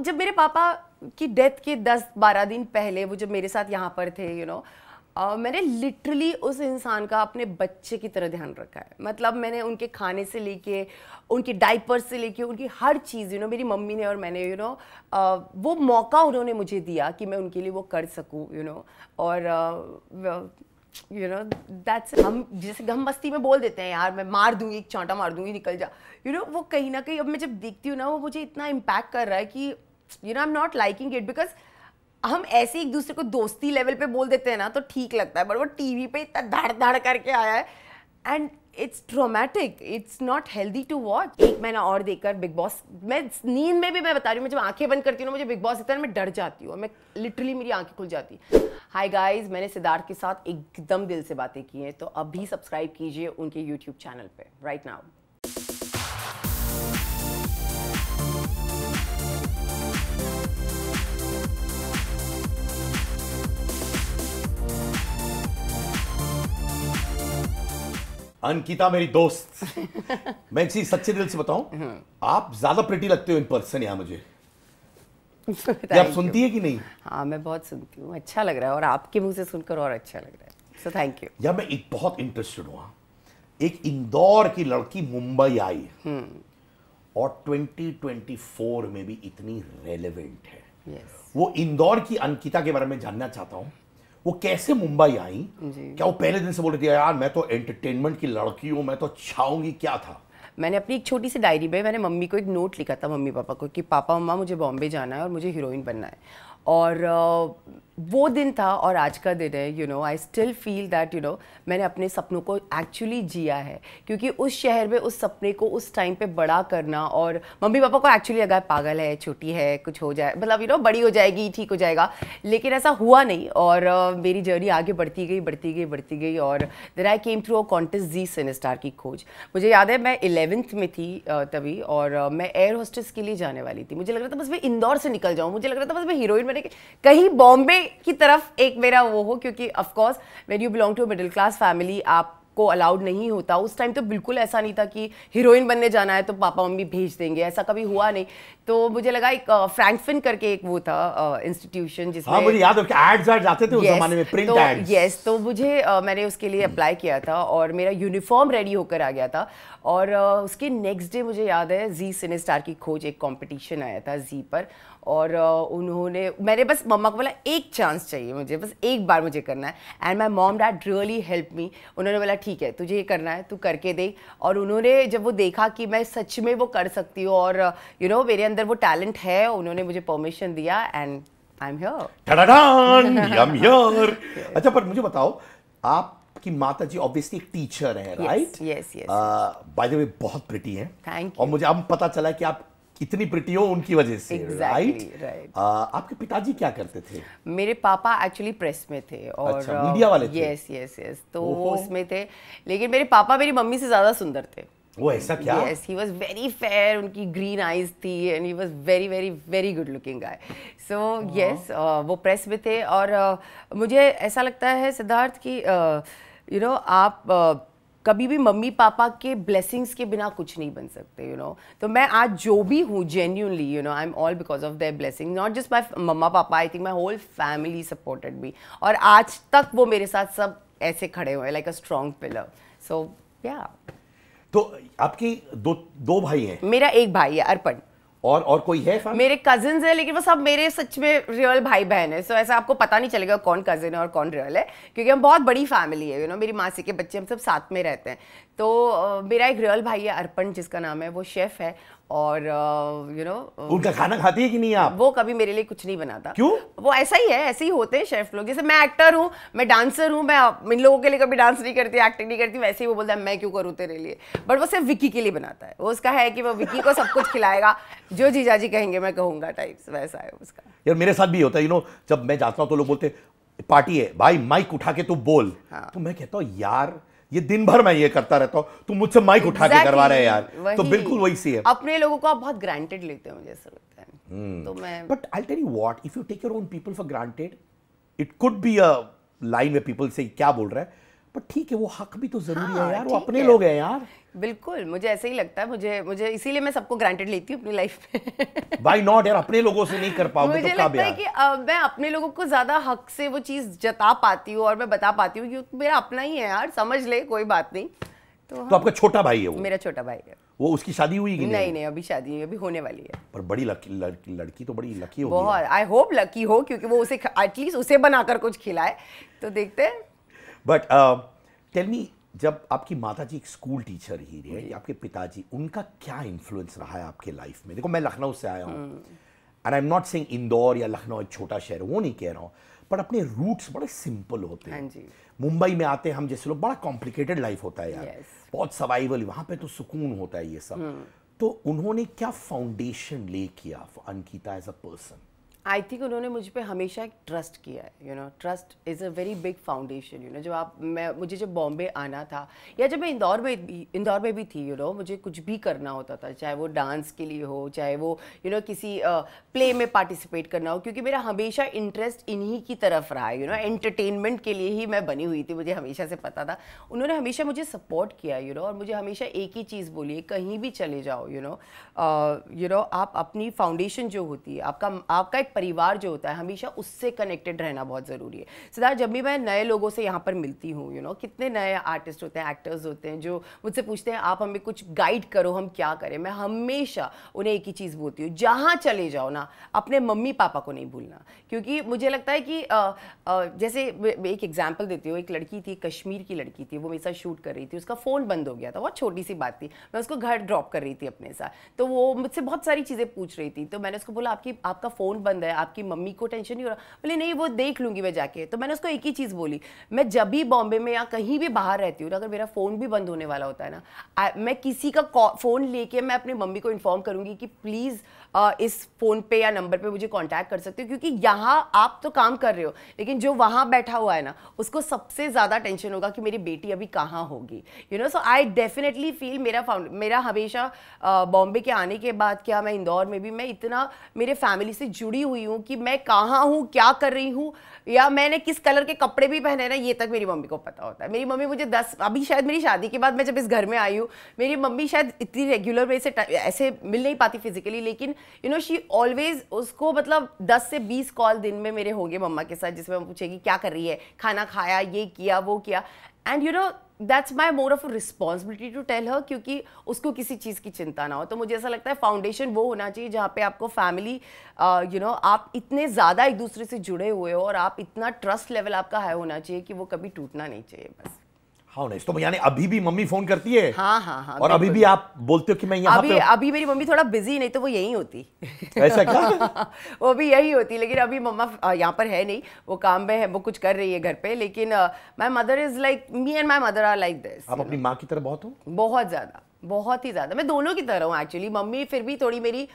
जब मेरे पापा की डेथ के दस बारह दिन पहले वो जब मेरे साथ यहाँ पर थे you you know know, Uh, मैंने लिटरली उस इंसान का अपने बच्चे की तरह ध्यान रखा है मतलब मैंने उनके खाने से लेके उनके डाइपर से लेके उनकी हर चीज़ यू you नो know, मेरी मम्मी ने और मैंने you you know know, uh, वो मौका उन्होंने मुझे दिया कि मैं उनके लिए वो कर सकूँ यू नो और uh, यू नो दैट्स हम जैसे हम मस्ती में बोल देते हैं यार मैं मार दूंगी एक चांटा मार दूंगी निकल जा यू you नो know, वो कहीं ना कहीं अब मैं जब देखती हूँ ना वो मुझे इतना इम्पैक्ट कर रहा है कि you know I am not liking it because हम ऐसे एक दूसरे को दोस्ती लेवल पे बोल देते हैं ना तो ठीक लगता है बट वो टीवी पे इतना धड़ धड़ करके आया है and it's dramatic it's not healthy to watch एक महीना और देखकर बिग बॉस मैं नींद में भी मैं बता रही हूँ मैं जब आंखें बंद करती हूँ ना मुझे बिग बॉस इतना मैं डर जाती हूँ मैं लिटरली मेरी आंखें खुल जाती हाय गाइज़ मैंने सिद्धार्थ के साथ एकदम दिल से बातें की हैं तो अभी सब्सक्राइब कीजिए उनके यूट्यूब चैनल पर राइट नाउ अंकिता मेरी दोस्त मैं एक चीज सच्चे दिल से बताऊं आप ज्यादा प्रिटी लगते हो इन पर्सन यहाँ मुझे आप सुनती है कि नहीं हाँ मैं बहुत सुनती हूँ अच्छा लग रहा है और आपके मुंह से सुनकर और अच्छा लग रहा है सो थैंक यू यार मैं एक बहुत इंटरेस्टेड हुआ हाँ। एक इंदौर की लड़की मुंबई आई हम्म। और 2024 में भी इतनी रेलेवेंट है yes. वो इंदौर की अंकिता के बारे में जानना चाहता हूँ वो कैसे मुंबई आई क्या वो पहले दिन से बोल रही थी यार मैं तो एंटरटेनमेंट की लड़की हूँ मैं तो छाऊंगी क्या था मैंने अपनी एक छोटी सी डायरी में मैंने मम्मी को एक नोट लिखा था मम्मी पापा को कि पापा मम्मा मुझे बॉम्बे जाना है और मुझे हीरोइन बनना है और वो दिन था और आज का दिन है you know I still feel that you know मैंने अपने सपनों को एक्चुअली जिया है क्योंकि उस शहर में उस सपने को उस टाइम पे बड़ा करना और मम्मी पापा को एक्चुअली अगर पागल है छोटी है कुछ हो जाए मतलब यू नो बड़ी हो जाएगी ठीक हो जाएगा लेकिन ऐसा हुआ नहीं और uh, मेरी जर्नी आगे बढ़ती गई बढ़ती गई बढ़ती गई और देर I came through a contest Zee cinestar की खोज मुझे याद है मैं इलेवेंथ में थी uh, तभी और uh, मैं एयर होस्टेस के लिए जाने वाली थी मुझे लग रहा था बस मैं इंदौर से निकल जाऊँ मुझे लग रहा था बस मैं हीरोइन बने कहीं बॉम्बे की तरफ एक मेरा वो हो क्योंकि of course when you belong to middle class family आप को अलाउड नहीं होता उस टाइम तो बिल्कुल ऐसा नहीं था कि हीरोइन बनने जाना है तो पापा मम्मी भेज देंगे ऐसा कभी हुआ नहीं तो मुझे लगा एक फ्रैंकफिन करके एक वो था इंस्टीट्यूशन जिसमें हाँ, मुझे याद है एड्स एड्स आते थे उस जमाने में प्रिंट तो, एड्स यस तो मुझे आ, मैंने उसके लिए अप्लाई किया था और मेरा यूनिफॉर्म रेडी होकर आ गया था और आ, उसके नेक्स्ट डे मुझे याद है जी सिने स्टार की खोज एक कॉम्पिटिशन आया था जी पर और उन्होंने मैंने बस मम्मा को बोला एक चांस चाहिए मुझे बस एक बार मुझे करना है and my mom dad really help me उन्होंने बोला ठीक है तुझे ये करना है तू करके दे और उन्होंने जब वो देखा कि मैं सच में वो कर सकती हूँ और यू you नो know, मेरे अंदर वो टैलेंट है उन्होंने मुझे परमिशन दिया एंड आई एम हियर अच्छा पर मुझे बताओ आप आपकी माता जी ऑब्वियसली एक टीचर है right yes yes by the way बहुत प्रिटी है थैंक यू और मुझे अब पता चला कि आप इतनी प्रिटी हो उनकी वजह से राइट exactly, right? right. आपके पिताजी क्या करते थे मेरे पापा एक्चुअली प्रेस में थे और अच्छा, मीडिया uh, वाले थे यस यस यस तो वो उसमें थे लेकिन मेरे पापा मेरी मम्मी से ज़्यादा सुंदर थे वो ऐसा क्या yes he was very fair उनकी ग्रीन आईज थी and he was very very very good looking guy so yes वो प्रेस में थे और uh, मुझे ऐसा लगता है सिद्धार्थ कि you uh, know you know, आप uh, कभी भी मम्मी पापा के ब्लेसिंग्स के बिना कुछ नहीं बन सकते यू नो तो मैं आज जो भी हूँ genuinely you know I am all because of their blessing not just my mama papa I think my whole family supported भी और आज तक वो मेरे साथ सब ऐसे खड़े हुए like a strong pillar so या तो आपकी दो दो भाई हैं मेरा एक भाई है अर्पण और और कोई है फार? मेरे कजिन है लेकिन वो सब मेरे सच में रियल भाई बहन है सो so, ऐसा आपको पता नहीं चलेगा कौन कजिन है और कौन रियल है क्योंकि हम बहुत बड़ी फैमिली है यू you नो know, मेरी मासी के बच्चे हम सब साथ में रहते हैं तो मेरा एक रियल भाई है अर्पण जिसका नाम है वो शेफ़ है और यू नो उनका खाना खाती है कि नहीं आप वो कभी मेरे लिए कुछ नहीं बनाता क्यों वो ऐसा ही है ऐसे ही होते हैं शेफ लोग जैसे मैं एक्टर हूँ मैं डांसर हूँ मैं इन लोगों के लिए कभी डांस नहीं करती एक्टिंग नहीं करती वैसे ही वो बोलता है मैं क्यों करूँ तेरे लिए बट वो सिर्फ विक्की के लिए बनाता है वो उसका है कि वो विक्की को सब कुछ खिलाएगा जो जीजा जी कहेंगे मैं कहूँगा टाइप्स वैसा है उसका यार मेरे साथ भी होता है यू नो जब मैं जाता हूँ तो लोग बोलते पार्टी है भाई माइक उठा के तू बोल हाँ। तो मैं कहता हूँ यार ये दिन भर मैं ये करता रहता हूँ तुम मुझसे माइक उठा के करवा रहे हैं यार तो बिल्कुल वही सी है अपने लोगों को आप बहुत ग्रांटेड लेते हो मुझे but I tell you what if you take your own people for granted it could be a line में पीपल से क्या बोल रहा है पर ठीक है वो हक भी तो जरूरी हाँ, है यार वो अपने है। लोग हैं यार बिल्कुल मुझे ऐसे ही लगता है मुझे मुझे इसीलिए मैं सबको ग्रांटेड लेती हूँ अपनी लाइफ में वाई नॉट यार अपने लोगों से नहीं कर पाओगे तो मुझे तो लगता है कि आ, मैं अपने लोगों को ज्यादा हक से वो चीज जता पाती हूँ और मैं बता पाती हूँ क्योंकि मेरा अपना ही है यार समझ ले कोई बात नहीं तो, तो हाँ। आपका छोटा भाई है वो मेरा छोटा भाई है वो उसकी शादी हुई नहीं नहीं, अभी शादी नहीं अभी होने वाली है पर बड़ी लकी लड़की, लड़की तो बड़ी लकी होगी बहुत आई होप लकी हो क्योंकि वो उसे एटलीस्ट उसे बनाकर कुछ खिलाए तो देखते हैं बट टेल मी जब आपकी माता जी एक स्कूल टीचर ही रही आपके पिताजी उनका क्या इन्फ्लुएंस रहा है आपके लाइफ में देखो मैं लखनऊ से आया हूँ and I am not saying Indore या लखनऊ एक छोटा शहर वो नहीं कह रहा हूँ पर अपने रूट्स बड़े सिंपल होते हैं हाँ मुंबई में आते हैं हम जैसे लोग बड़ा कॉम्प्लिकेटेड लाइफ होता है यार yes. बहुत सर्वाइवल वहाँ पे तो सुकून होता है ये सब hmm. तो उन्होंने क्या फाउंडेशन ले किया Ankita as a person I think उन्होंने मुझ पर हमेशा एक ट्रस्ट किया है you know trust is a very big foundation you know जब आप मैं मुझे जब बॉम्बे आना था या जब मैं इंदौर में भी इंदौर में भी थी यू you नो know, मुझे कुछ भी करना होता था चाहे वो डांस के लिए हो चाहे वो यू you नो know, किसी प्ले uh, में पार्टिसिपेट करना हो क्योंकि मेरा हमेशा इंटरेस्ट इन्हीं की तरफ रहा है यू नो एंटरटेनमेंट के लिए ही मैं बनी हुई थी मुझे हमेशा से पता था उन्होंने हमेशा मुझे सपोर्ट किया यू you नो know, और मुझे हमेशा एक ही चीज़ बोली कहीं भी चले जाओ यू नो यू नो आप अपनी फाउंडेशन जो होती है आपका आपका एक परिवार जो होता है हमेशा उससे कनेक्टेड रहना बहुत ज़रूरी है सिद्धार्थ जब भी मैं नए लोगों से यहाँ पर मिलती हूँ यू नो कितने नए आर्टिस्ट होते हैं एक्टर्स होते हैं जो मुझसे पूछते हैं आप हमें कुछ गाइड करो हम क्या करें मैं हमेशा उन्हें एक ही चीज़ बोलती हूँ जहाँ चले जाओ ना अपने मम्मी पापा को नहीं भूलना क्योंकि मुझे लगता है कि जैसे एक एग्जाम्पल देती हूँ एक लड़की थी कश्मीर की लड़की थी वो मेरे साथ शूट कर रही थी उसका फ़ोन बंद हो गया था बहुत छोटी सी बात थी मैं उसको घर ड्रॉप कर रही थी अपने साथ तो वो मुझसे बहुत सारी चीज़ें पूछ रही थी तो मैंने उसको बोला आपकी आपका फ़ोन बंद है आपकी मम्मी को टेंशन नहीं हो रहा बोले नहीं वो देख लूंगी मैं जाके तो मैंने उसको एक ही चीज़ बोली मैं जब भी बॉम्बे में या कहीं भी बाहर रहती हूँ ना अगर मेरा फ़ोन भी बंद होने वाला होता है ना मैं किसी का फ़ोन लेके मैं अपनी मम्मी को इन्फॉर्म करूँगी कि प्लीज़ इस फ़ोन पे या नंबर पे मुझे कांटेक्ट कर सकते हो क्योंकि यहाँ आप तो काम कर रहे हो लेकिन जो वहाँ बैठा हुआ है ना उसको सबसे ज़्यादा टेंशन होगा कि मेरी बेटी अभी कहाँ होगी you know so I definitely feel मेरा फाउंड मेरा हमेशा बॉम्बे के आने के बाद क्या मैं इंदौर में भी मैं इतना मेरे फैमिली से जुड़ी हुई हूँ कि मैं कहाँ हूँ क्या कर रही हूँ या मैंने किस कलर के कपड़े भी पहने ना ये तक मेरी मम्मी को पता होता है मेरी मम्मी मुझे दस अभी शायद मेरी शादी के बाद मैं जब इस घर में आई हूँ मेरी मम्मी शायद इतनी रेगुलर वे से ऐसे मिल नहीं पाती फिजिकली लेकिन यू नो शी ऑलवेज उसको मतलब दस से बीस कॉल दिन में मेरे होंगे मम्मा के साथ जिसमें पूछेगी क्या कर रही है खाना खाया ये किया वो किया and you know that's my more of responsibility to tell her क्योंकि उसको किसी चीज़ की चिंता ना हो तो मुझे ऐसा लगता है फाउंडेशन वो होना चाहिए जहाँ पे आपको फैमिली यू नो आप इतने ज़्यादा एक दूसरे से जुड़े हुए हो और आप इतना ट्रस्ट लेवल आपका हाई होना चाहिए कि वो कभी टूटना नहीं चाहिए बस हाँ नहीं तो यानी अभी भी मम्मी फोन करती है हाँ हाँ हाँ और अभी भी आप बोलते हो कि मैं यहाँ अभी पे... अभी मेरी मम्मी थोड़ा बिजी नहीं तो वो यही होती ऐसा क्या वो भी यही होती लेकिन अभी मम्मा यहाँ पर है नहीं वो काम में है वो कुछ कर रही है घर पे लेकिन my mother is like me and my mother are like this आप अपनी माँ की तरह बहुत हो बहुत ज्यादा बहुत ही ज्यादा मैं दोनों की तरह हूँ एक्चुअली मम्मी फिर भी थोड़ी मेरी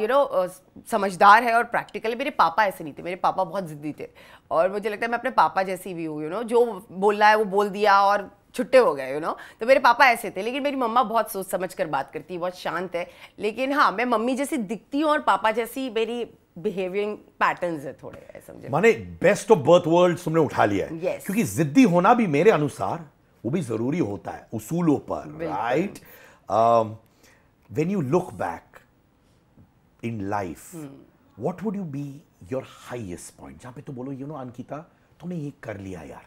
यू नो समझदार है और प्रैक्टिकली मेरे पापा ऐसे नहीं थे मेरे पापा बहुत ज़िद्दी थे और मुझे लगता है मैं अपने पापा जैसी भी हूँ यू नो जो बोलना है वो बोल दिया और छुट्टे हो गए यू नो तो मेरे पापा ऐसे थे लेकिन मेरी मम्मा बहुत सोच समझ कर बात करती है बहुत शांत है लेकिन हाँ मैं मम्मी जैसी दिखती हूँ और पापा जैसी मेरी बिहेवियरिंग पैटर्न है थोड़े समझे माने बेस्ट ऑफ बर्थ वर्ल्ड तुमने उठा लिया है yes. क्योंकि जिद्दी होना भी मेरे अनुसार वो भी जरूरी होता है उसूलों पर right when you look back in life what would you be your highest point जहाँ पे तो बोलो यू नो अंकिता तूने ये कर लिया यार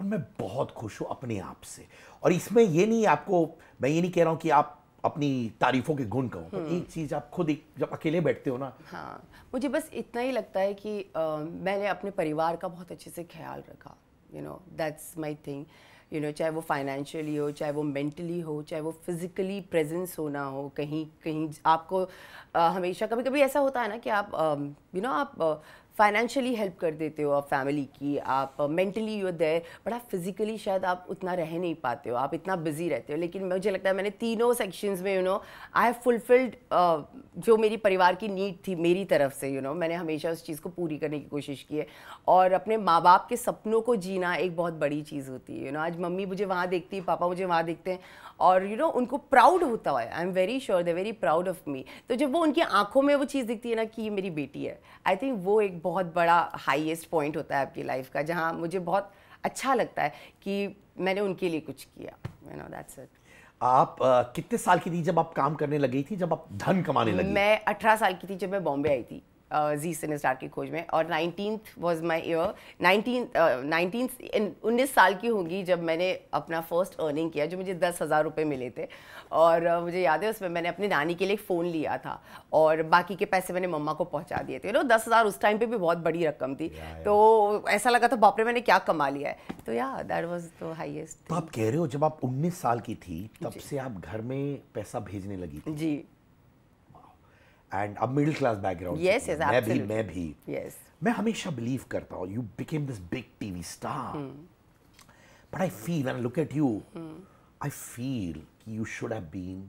और मैं बहुत खुश हूँ अपने आप से और इसमें ये नहीं आपको मैं ये नहीं कह रहा हूँ कि आप अपनी तारीफों के गुण कहो hmm. एक चीज़ आप खुद एक जब अकेले बैठते हो ना हाँ मुझे बस इतना ही लगता है कि आ, मैंने अपने परिवार का बहुत अच्छे से ख्याल रखा you know that's my thing you know चाहे वो फाइनेंशियली हो चाहे वो मेंटली हो चाहे वो फिज़िकली प्रेजेंस होना हो कहीं कहीं आपको आ, हमेशा कभी कभी ऐसा होता है ना कि आप यू नो आप फाइनेंशियली हेल्प कर देते हो आप फैमिली की आप मेंटली यू देर बट आप फिजिकली शायद आप उतना रह नहीं पाते हो आप इतना बिजी रहते हो लेकिन मुझे लगता है मैंने तीनों सेक्शंस में you know I have fulfilled जो मेरी परिवार की नीड थी मेरी तरफ से यू you नो know, मैंने हमेशा उस चीज़ को पूरी करने की कोशिश की है और अपने माँ बाप के सपनों को जीना एक बहुत बड़ी चीज़ होती है यू you नो know, आज मम्मी मुझे वहाँ देखती है पापा मुझे वहाँ देखते हैं और यू you नो know, उनको प्राउड होता हुआ है I am very sure they very proud of me तो जब वो उनकी आंखों में वो चीज़ दिखती है ना कि ये मेरी बेटी है आई थिंक वो एक बहुत बड़ा हाइएस्ट पॉइंट होता है आपकी लाइफ का जहाँ मुझे बहुत अच्छा लगता है कि मैंने उनके लिए कुछ किया यू नो दैट्स इट आप uh, कितने साल की थी जब आप काम करने लगी थी जब आप धन कमाने लगी मैं अठारह साल की थी जब मैं बॉम्बे आई थी जी सिने स्टार की खोज में और nineteen was my year nineteen nineteen उन्नीस साल की होंगी जब मैंने अपना फर्स्ट अर्निंग किया जो मुझे दस हज़ार रुपये मिले थे और uh, मुझे याद है उसमें मैंने अपनी नानी के लिए फ़ोन लिया था और बाकी के पैसे मैंने मम्मा को पहुंचा दिए थे नो दस हज़ार उस टाइम पे भी बहुत बड़ी रकम थी yeah, yeah. तो ऐसा लगा था बापरे मैंने क्या कमा लिया है तो या दैट वॉज द हाइएस्ट तो आप कह रहे हो जब आप उन्नीस साल की थी तब से आप घर में पैसा भेजने लगी जी एंड अब middle class background yes, yes, मैं भी मैं भी yes. मैं हमेशा बिलीव करता हूँ you became this big TV star but I feel and look at you I feel कि you should have been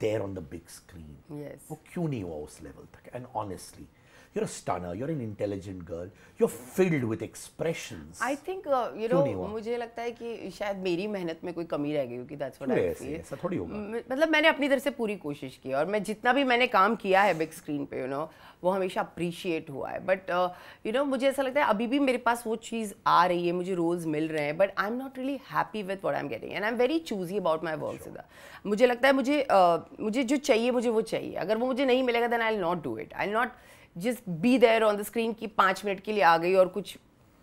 there on the big screen वो क्यों नहीं हुआ उस लेवल तक and honestly you're a stunner you're an intelligent girl you're filled with expressions i think uh, you know mujhe lagta hai ki shayad meri mehnat mein koi kami reh gayi hogi that's what i feel aisa thodi hoga matlab maine apni tarah se puri koshish ki aur main jitna bhi maine kaam kiya hai big screen pe you know, वो हमेशा appreciate हुआ है but you no मुझे ऐसा लगता है अभी भी मेरे पास वो चीज़ आ रही है मुझे रोल्स मिल रहे हैं but I am not really happy with what I am getting and I am very choosy about my work सीधा मुझे लगता है मुझे uh, मुझे जो चाहिए मुझे वो चाहिए अगर वो मुझे नहीं मिलेगा then I'll not do it I'll not just be there on the screen की पाँच मिनट के लिए आ गई और कुछ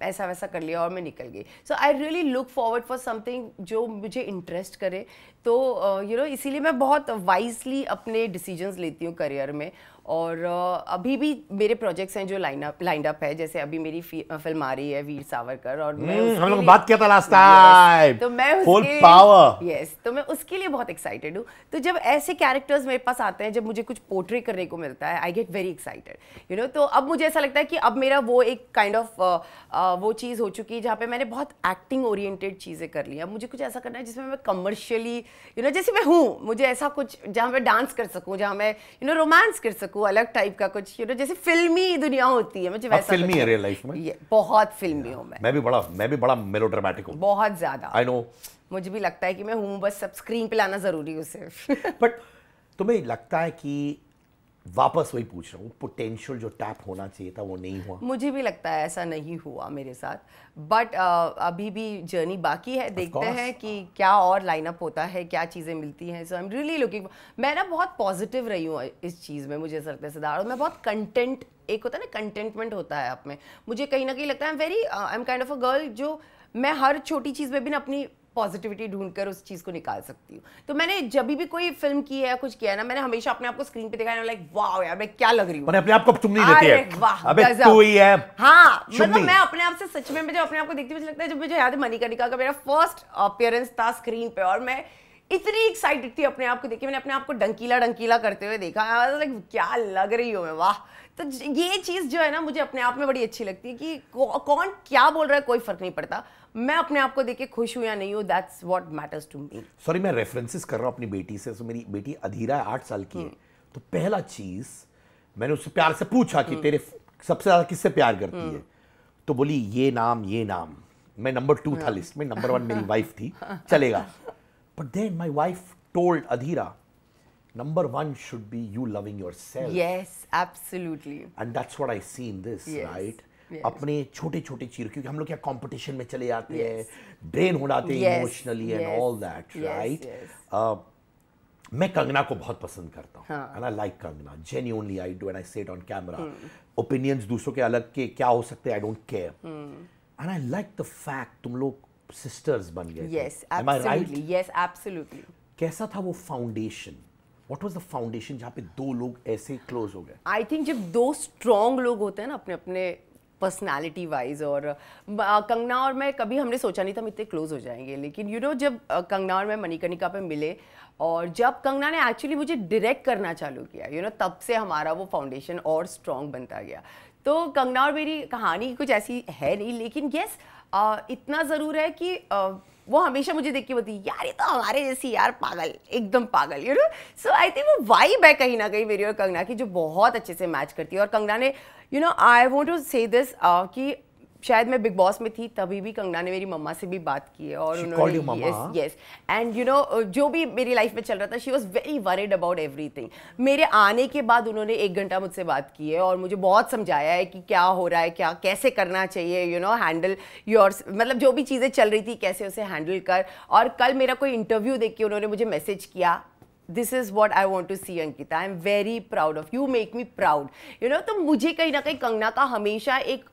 ऐसा वैसा कर लिया और मैं निकल गई so I really look forward for something जो मुझे इंटरेस्ट करे तो यू uh, नो इसीलिए मैं बहुत वाइजली अपने डिसीजंस लेती हूँ करियर में और अभी भी मेरे प्रोजेक्ट्स हैं जो लाइनअप लाइनअप अप है जैसे अभी मेरी फिल्म आ रही है वीर सावरकर और मैं हम्म, हम लोग बात किया था लास्ट टाइम तो मैं फुल पावर यस तो मैं उसके लिए बहुत एक्साइटेड हूँ तो जब ऐसे कैरेक्टर्स मेरे पास आते हैं जब मुझे कुछ पोर्ट्रे करने को मिलता है I get very excited you know तो अब मुझे ऐसा लगता है कि अब मेरा वो एक kind kind of of, uh, uh, वो चीज़ हो चुकी है जहाँ पे मैंने बहुत एक्टिंग ओरिएंटेड चीज़ें कर ली अब मुझे कुछ ऐसा करना है जिसमें मैं कमर्शियली यू नो जैसे मैं हूँ मुझे ऐसा कुछ जहाँ मैं डांस कर सकूँ जहाँ मैं यू नो रोमांस कर सकूँ को अलग टाइप का कुछ यू नो जैसे फिल्मी दुनिया होती है मुझे वैसा फिल्मी है रियल लाइफ में ये बहुत फिल्मी हूँ मैं मैं भी बड़ा मैं भी बड़ा मेलोड्रामेटिक हूँ बहुत ज़्यादा आई नो मुझे भी लगता है कि मैं हूँ बस सब स्क्रीन पे लाना ज़रूरी उसे बट तुम्हें लगता है कि वापस वही पूछ रहा हूँ पोटेंशियल जो टैप होना चाहिए था वो नहीं हुआ मुझे भी लगता है ऐसा नहीं हुआ मेरे साथ बट uh, अभी भी जर्नी बाकी है देखते हैं कि क्या और लाइनअप होता है क्या चीज़ें मिलती हैं so I am really looking मैं ना बहुत पॉजिटिव रही हूँ इस चीज़ में मुझे ऐसा लगता है सिद्धार्थ और मैं बहुत कंटेंट एक होता है ना कंटेंटमेंट होता है आप में मुझे कहीं ना कहीं लगता है very I am kind of a girl जो मैं हर छोटी चीज़ में भी ना अपनी पॉजिटिविटी ढूंढकर उस चीज़ को निकाल सकती हूँ तो मैंने जब भी कोई फिल्म की है कुछ किया है ना मैंने हमेशा अपने आप को स्क्रीन पे दिखाया लाइक वाह यार मैं क्या लग रही हूँ अपने आप को तुम नहीं देती है अबे तू ही है हाँ मतलब मैं अपने आप से सच में मुझे अपने आप को देखती मुझे लगता है जब मुझे याद है मनिका का मेरा फर्स्ट अपियरेंस था स्क्रीन पे और मैं इतनी एक्साइटेड थी अपने आप को देखिए मैंने अपने आप को डंकीला डंकीला करते हुए देखा लाइक क्या लग रही हो मैं वाह तो ये चीज़ जो है ना मुझे अपने आप में बड़ी अच्छी लगती है कि कौन क्या बोल रहा है कोई फर्क नहीं पड़ता मैं अपने आप को देख के खुश हूँ या नहीं हूँ that's what matters to me sorry मैं रेफरेंसेस कर रहा हूँ अपनी बेटी से तो मेरी बेटी अधीरा है आठ साल की है हम्म। तो पहला चीज़ मैंने उससे प्यार से पूछा कि हम्म। तेरे सबसे ज़्यादा किससे प्यार करती है हम्म। तो बोली ये नाम ये नाम मैं नंबर टू था लिस्ट हाँ। में नंबर वन मेरी वाइफ थी चलेगा but then my wife told Adhira number one should be you loving yourself. Yes, absolutely. And that's what I see in this, yes. right? अपने छोटे छोटे चीर क्योंकि हम लोग क्या कंपटीशन में चले जाते हैं ड्रेन हो जाते हैं emotionally and all that right मैं कंगना को बहुत पसंद करता हूँ and I like Kangana genuinely I do and I set on camera opinions दूसरों के अलग के क्या हो सकते हैं I don't care and I like the fact तुम लोग सिस्टर्स बन गए यस एब्सोल्युटली यस एब्सोल्युटली कैसा था वो foundation what was the foundation जहाँ पे दो लोग ऐसे क्लोज हो गए आई थिंक जब दो स्ट्रॉन्ग लोग होते हैं ना अपने अपने पर्सनालिटी वाइज और आ, कंगना और मैं कभी हमने सोचा नहीं था हम इतने क्लोज हो जाएंगे लेकिन यू you नो know, जब आ, कंगना और मैं मणिकर्णिका पे मिले और जब कंगना ने एक्चुअली मुझे डायरेक्ट करना चालू किया यू you नो know, तब से हमारा वो फाउंडेशन और स्ट्रॉन्ग बनता गया तो कंगना और मेरी कहानी कुछ ऐसी है नहीं लेकिन येस इतना ज़रूर है कि वो हमेशा मुझे देख के बोलती यार ये तो हमारे जैसी यार पागल एकदम पागल you know so I think वो वाइब है कहीं ना कहीं मेरी और कंगना की जो बहुत अच्छे से मैच करती है और कंगना ने you know I want to say this कि शायद मैं बिग बॉस में थी तभी भी कंगना ने मेरी मम्मा से भी बात की है और उन्होंने यस एंड यू नो जो भी मेरी लाइफ में चल रहा था she was very worried about everything मेरे आने के बाद उन्होंने एक घंटा मुझसे बात की है और मुझे बहुत समझाया है कि क्या हो रहा है क्या कैसे करना चाहिए यू नो हैंडल योर मतलब जो भी चीज़ें चल रही थी कैसे उसे हैंडल कर और कल मेरा कोई इंटरव्यू देख के उन्होंने मुझे मैसेज किया this is what I want to see Ankita I am very proud of you make me proud you know तो मुझे कहीं ना कहीं कंगना का हमेशा एक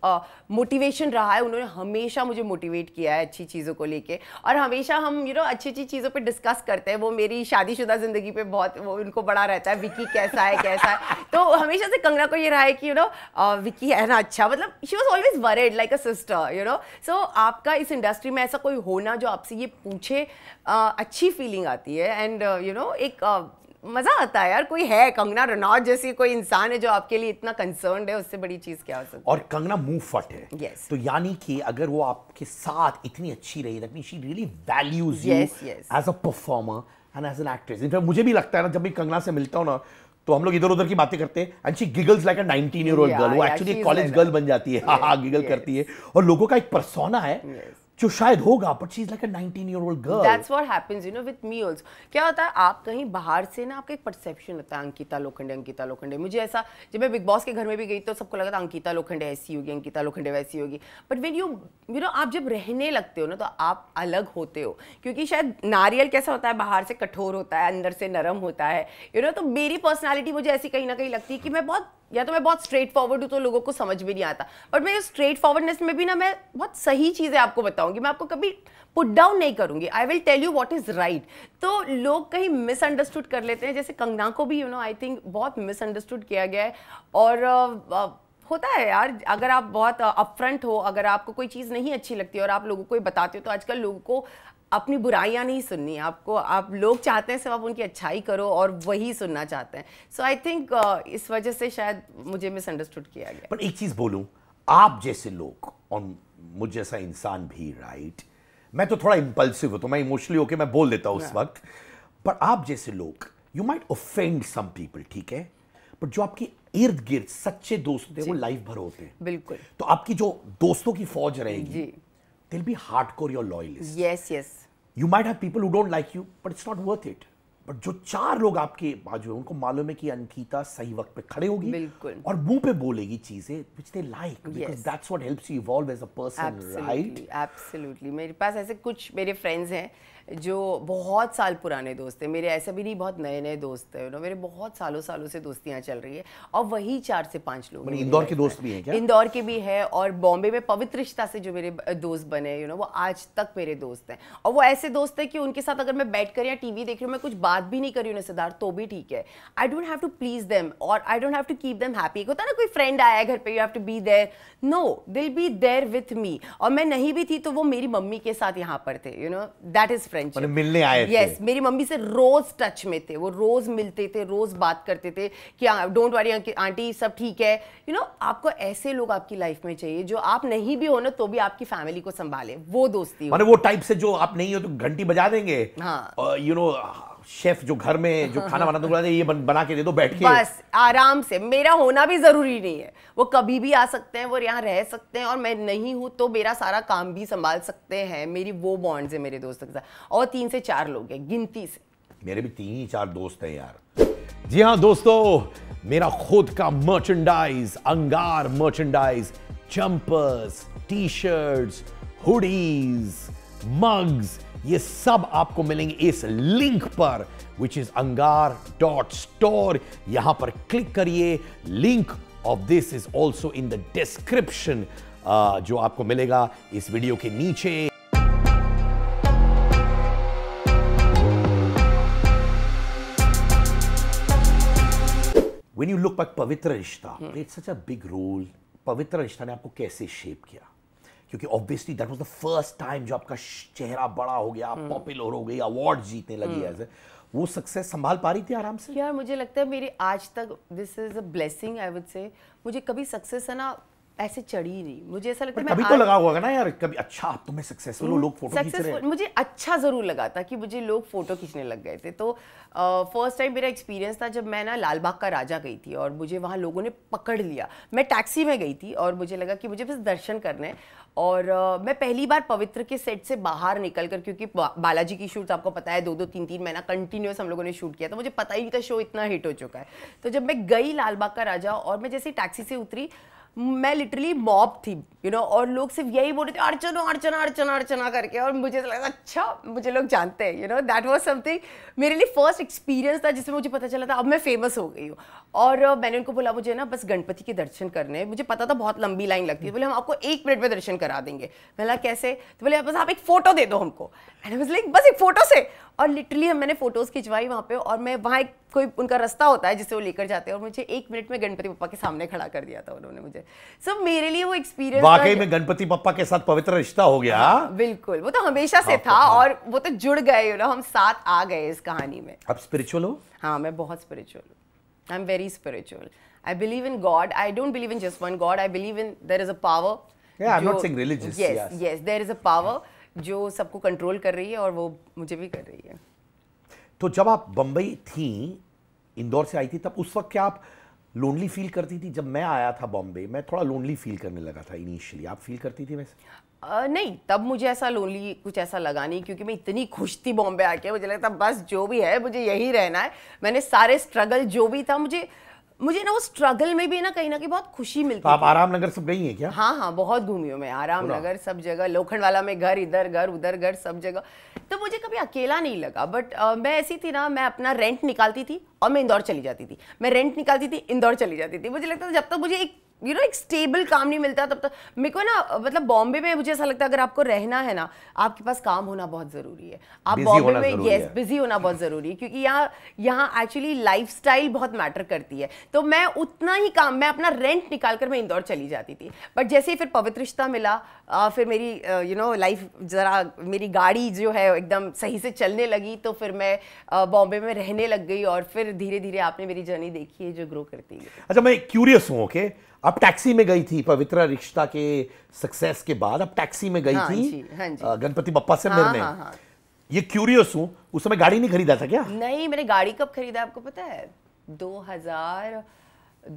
मोटिवेशन uh, रहा है उन्होंने हमेशा मुझे मोटिवेट किया है अच्छी चीज़ों को लेके और हमेशा हम यू you नो know, अच्छी अच्छी चीज़ों पर डिस्कस करते हैं वो मेरी शादीशुदा ज़िंदगी पर बहुत वो उनको बड़ा रहता है विकी कैसा है कैसा है तो हमेशा से कंगना को ये रहा है कि यू नो विक्की विकी है ना अच्छा मतलब she was always worried like a sister you know so आपका इस इंडस्ट्री में ऐसा कोई होना जो आपसे ये पूछे uh, अच्छी फीलिंग आती है एंड यू नो एक मज़ा आता है यार कोई है कंगना रनौत जैसी कोई इंसान है जो आपके लिए इतना कंसर्न है उससे बड़ी चीज़ क्या हो सकती है और कंगना मूव फट है yes. तो यानी कि अगर वो आपके साथ इतनी अच्छी रही that mean she really values as a performer and as an actress in fact मुझे भी लगता है ना जब मैं कंगना से मिलता हूँ ना तो हम लोग इधर उधर की बातें करते हैं and she giggles like a 19 year old girl वो एक्चुअली कॉलेज गर्ल बन जाती है हाँ हाँ गिगल करती है और लोगों का एक परसोना है जो शायद होगा but she is like a 19 year old girl that's what happens you know with me also क्या होता है आप कहीं बाहर से ना आपका एक परसेप्शन होता है अंकिता लोखंडे अंकिता लोखंडे मुझे ऐसा जब मैं बिग बॉस के घर में भी गई तो सबको लगा था अंकिता लोखंडे ऐसी होगी अंकिता लोखंडे वैसी होगी but when you you know आप जब रहने लगते हो ना तो आप अलग होते हो क्योंकि शायद नारियल कैसा होता है बाहर से कठोर होता है अंदर से नरम होता है यू you नो know, तो मेरी पर्सनैलिटी मुझे ऐसी कहीं ना कहीं लगती है कि मैं बहुत या तो मैं बहुत स्ट्रेट फॉरवर्ड हूँ तो लोगों को समझ भी नहीं आता बट मैं स्ट्रेट फॉरवर्डनेस में भी ना मैं बहुत सही चीज़ें आपको बताऊंगी मैं आपको कभी पुट डाउन नहीं करूंगी I will tell you what is right तो लोग कहीं मिसअंडरस्टूड कर लेते हैं जैसे कंगना को भी यू नो आई थिंक बहुत मिसअंडरस्टूड किया गया है और uh, uh, होता है यार अगर आप बहुत अपफ्रंट हो अगर आपको कोई चीज़ नहीं अच्छी लगती और आप लोगों को बताते हो तो आजकल लोगों को अपनी बुराइयाँ नहीं सुननी आपको आप लोग चाहते हैं सिर्फ आप उनकी अच्छाई करो और वही सुनना चाहते हैं सो आई थिंक इस वजह से शायद मुझे मिसअंडरस्टूड किया गया पर एक चीज़ बोलूँ आप जैसे लोग और मुझ जैसा इंसान भी राइट मैं तो थोड़ा इम्पल्सिव हूँ तो मैं इमोशनली होके मैं बोल देता हूँ उस वक्त पर आप जैसे लोग you might offend some people ठीक है पर जो आपकी इर्द गिर्द सच्चे दोस्त होते हैं वो लाइफ भर होते हैं बिल्कुल तो आपकी जो दोस्तों की फौज रहेगी they'll be hardcore your loyalist yes yes you might have people who don't like you but it's not worth it but जो चार लोग आपके बाजू है उनको मालूम है कि अंकिता सही वक्त पे खड़े होगी और मुंह पे बोलेगी चीजें which they like because that's what helps you evolve as a person right absolutely मेरे पास ऐसे कुछ मेरे फ्रेंड्स हैं जो बहुत साल पुराने दोस्त हैं मेरे ऐसा भी नहीं बहुत नए नए दोस्त हैं मेरे बहुत सालों सालों से दोस्तियाँ चल रही है और वही चार से पाँच लोग मतलब इंदौर के दोस्त भी हैं क्या इंदौर के भी है और बॉम्बे में पवित्र रिश्ता से जो मेरे दोस्त बने यू नो वो आज तक मेरे दोस्त हैं और वो ऐसे दोस्त हैं कि उनके साथ अगर मैं बैठ कर या वी देख रही हूँ मैं कुछ बात भी नहीं कर रही हूँ सिद्धार्थ तो भी ठीक है I don't have to please them और I don't have to keep them happy होता है ना कोई फ्रेंड आया है घर पर you have to be there no they'll be there with me और मैं नहीं भी थी तो वो मेरी मम्मी के साथ यहाँ पर थे you know that is friendship मतलब मिलने आए यस yes, मेरी मम्मी से रोज टच में थे वो रोज मिलते थे रोज बात करते थे कि डोंट वरी आंटी सब ठीक है यू you नो know, आपको ऐसे लोग आपकी लाइफ में चाहिए जो आप नहीं भी हो ना तो भी आपकी फैमिली को संभाले वो दोस्ती मतलब वो टाइप से जो आप नहीं हो तो घंटी बजा देंगे हाँ यू नो शेफ जो घर में जो खाना बनाते तो बोला ये बन, बना के दे दो बैठ के बस आराम से मेरा होना भी ज़रूरी नहीं है वो कभी भी आ सकते हैं वो यहाँ रह सकते हैं और मैं नहीं हूँ तो मेरा सारा काम भी संभाल सकते हैं मेरी वो बॉन्ड्स है मेरे दोस्तों के साथ और तीन से चार लोग हैं गिनती से मेरे भी तीन ही चार दोस्त हैं यार जी हाँ दोस्तों मेरा खुद का merchandise Angaar merchandise jumpers T shirts hoodies mugs ये सब आपको मिलेंगे इस लिंक पर which is Angaar dot store यहां पर क्लिक करिए link of this is also in the description जो आपको मिलेगा इस वीडियो के नीचे वेन यू लुक बैक पवित्र रिश्ता इट्स played such पवित्र रिश्ता ने आपको कैसे शेप किया क्योंकि obviously that was the first time जो आपका चेहरा बड़ा हो गया पॉपुलर हम्म। हो गई अवार्ड जीतने लगी एज हम्म। hmm. वो सक्सेस संभाल पा रही थी आराम से यार मुझे लगता है मेरी आज तक this is a blessing I would say मुझे कभी सक्सेस है ना ऐसे चढ़ी नहीं मुझे ऐसा लगता है कभी तो लगा होगा ना यार कभी अच्छा आप तुम्हें सक्सेसफुल हो लोग फोटो खींच रहे हैं मुझे अच्छा जरूर लगा था कि मुझे लोग फोटो खींचने लग गए थे तो फर्स्ट टाइम मेरा एक्सपीरियंस था जब मैं ना लालबाग का राजा गई थी और मुझे वहाँ लोगों ने पकड़ लिया मैं टैक्सी में गई थी और मुझे लगा कि मुझे बस दर्शन करने हैं और uh, मैं पहली बार पवित्र के सेट से बाहर निकल कर क्योंकि बालाजी की शूट आपको पता है दो दो तीन तीन महीना कंटिन्यूस हम लोगों ने शूट किया तो मुझे पता ही नहीं था शो इतना हिट हो चुका है तो जब मैं गई लालबाग का राजा और मैं जैसे टैक्सी से उतरी मैं लिटरली मॉब थी यू you नो know, और लोग सिर्फ यही बोल रहे थे अर्चना अड़चना अड़चना अड़चना करके और मुझे तो लगा अच्छा मुझे लोग जानते हैं you know that was something मेरे लिए फर्स्ट एक्सपीरियंस था जिसमें मुझे पता चला था अब मैं फेमस हो गई हूँ और मैंने उनको बोला मुझे ना बस गणपति के दर्शन करने मुझे पता था बहुत लंबी लाइन लगती है बोले हम आपको एक मिनट में दर्शन करा देंगे बोला कैसे तो बोले बस आप एक फ़ोटो दे दो हमको एंड लाइक बस एक फ़ोटो से और लिटरली हम मैंने फ़ोटोज़ खिंचवाई वहाँ पे और मैं वहाँ एक कोई उनका रास्ता होता है जिसे वो लेकर जाते हैं और मुझे एक मिनट में गणपति पापा के सामने खड़ा कर दिया था उन्होंने मुझे सब मेरे लिए वो एक्सपीरियंस वाकई में गणपति पप्पा के साथ पवित्र रिश्ता हो गया हाँ, बिल्कुल वो तो हमेशा से हाँ, था हाँ। और वो तो जुड़ गए यू नो हम साथ आ गए इस कहानी में अब स्पिरिचुअल हो हाँ मैं बहुत spiritual I am very spiritual I believe in God I don't believe in just one God I believe in there is a power power जो सबको कंट्रोल कर रही है और वो मुझे भी कर रही है तो जब आप बंबई थी इंदौर से आई थी तब उस वक्त क्या आप लोनली फील करती थी जब मैं आया था बॉम्बे मैं थोड़ा लोनली फील करने लगा था इनिशियली आप फील करती थी वैसे Uh, नहीं तब मुझे ऐसा लोनली कुछ ऐसा लगा नहीं क्योंकि मैं इतनी खुश थी बॉम्बे आके मुझे लगता बस जो भी है मुझे यही रहना है मैंने सारे स्ट्रगल जो भी था मुझे मुझे ना वो स्ट्रगल में भी ना कहीं ना कहीं बहुत खुशी मिलती है तो आप आराम नगर सब गई है क्या हाँ हाँ बहुत घूमी हूँ मैं आराम नगर सब जगह लोखंड वाला में घर इधर घर उधर घर सब जगह तो मुझे कभी अकेला नहीं लगा बट मैं ऐसी थी ना मैं अपना रेंट निकालती थी और मैं इंदौर चली जाती थी मैं रेंट निकालती थी इंदौर चली जाती थी मुझे लगता था जब तक मुझे एक यू नो एक स्टेबल काम नहीं मिलता तब तक तो, मेरे को ना मतलब बॉम्बे में मुझे ऐसा लगता है अगर आपको रहना है ना आपके पास काम होना बहुत ज़रूरी है आप बॉम्बे में येस बिजी होना बहुत ज़रूरी है क्योंकि यहाँ यहाँ एक्चुअली लाइफ बहुत मैटर करती है तो मैं उतना ही काम मैं अपना रेंट निकाल कर मैं इंदौर चली जाती थी बट जैसे ही फिर पवित्र रिश्ता मिला आ, फिर मेरी यू नो लाइफ ज़रा मेरी गाड़ी जो है एकदम सही से चलने लगी तो फिर मैं बॉम्बे में रहने लग गई और फिर धीरे धीरे आपने मेरी जर्नी देखी है जो ग्रो करती है अच्छा मैं क्यूरियस हूँ ओके okay? अब टैक्सी में गई थी पवित्रा रिश्ता के सक्सेस के बाद अब टैक्सी में गई हाँ थी हाँ गणपति बप्पा से हाँ, मिलने हाँ, हाँ. हाँ। ये क्यूरियस हूँ उस समय गाड़ी नहीं खरीदा था क्या नहीं मैंने गाड़ी कब खरीदा आपको पता है 2000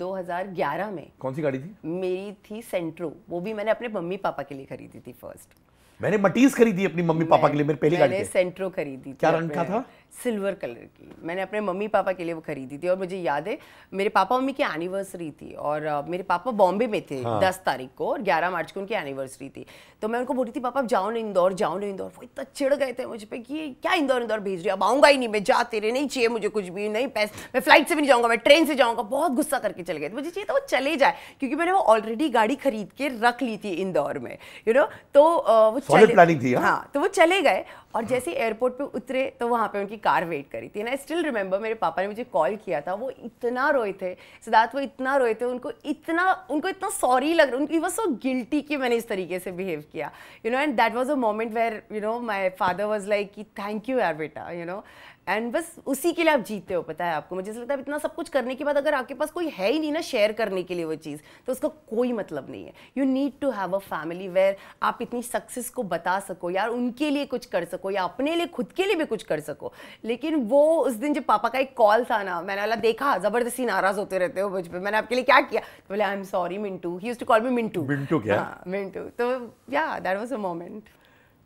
2011 में कौन सी गाड़ी थी मेरी थी सेंट्रो वो भी मैंने अपने मम्मी पापा के लिए खरीदी थी फर्स्ट मैंने मटीज खरीदी अपनी मम्मी पापा के लिए मेरी पहली गाड़ी सेंट्रो खरीदी क्या रंग का था सिल्वर कलर की मैंने अपने मम्मी पापा के लिए वो खरीदी थी और मुझे याद है मेरे पापा मम्मी की एनिवर्सरी थी और मेरे पापा बॉम्बे में थे हाँ। दस तारीख को और ग्यारह मार्च को उनकी एनिवर्सरी थी तो मैं उनको बोल रही थी पापा जाओ ना इंदौर जाओ ना इंदौर वो इतना चिड़ गए थे मुझ पर कि क्या इंदौर इंदौर भेज रही अब आऊँगा ही नहीं मैं जा तेरे नहीं चाहिए मुझे कुछ भी नहीं पैसे मैं फ्लाइट से भी नहीं जाऊँगा मैं ट्रेन से जाऊँगा बहुत गुस्सा करके चले गए थे मुझे चाहिए था वो चले जाए क्योंकि मैंने वो ऑलरेडी गाड़ी खरीद के रख ली थी इंदौर में यू नो तो वो चले प्लानिंग थी हाँ।, हाँ तो वो चले गए और जैसे एयरपोर्ट पर उतरे तो वहाँ पर उनकी की कार वेट करी थी एंड आई स्टिल रिमेंबर मेरे पापा ने मुझे कॉल किया था वो इतना रोए थे सिद्धार्थ वो इतना रोए थे उनको इतना उनको इतना सॉरी लग रहा उनकी वो सो गिल्टी कि मैंने इस तरीके से बिहेव किया you know and that was a moment where you know my father was like कि थैंक यू यार बेटा यू नो एंड बस उसी के लिए आप जीते हो पता है आपको मुझे लगता है इतना सब कुछ करने के बाद अगर आपके पास कोई है ही नहीं ना शेयर करने के लिए वो चीज़ तो उसका कोई मतलब नहीं है you need to have a family where आप इतनी सक्सेस को बता सको यार उनके लिए कुछ कर सको या अपने लिए खुद के लिए भी कुछ कर सको लेकिन वो उस दिन जब पापा का एक कॉल था ना मैंने वाला देखा ज़बरदस्ती नाराज़ होते रहते हो मुझ पर मैंने आपके लिए क्या किया तो बोले I am sorry Mintu he used to call me Mintu Mintu क्या मिंटू हाँ, तो या दैट वॉज अ मोमेंट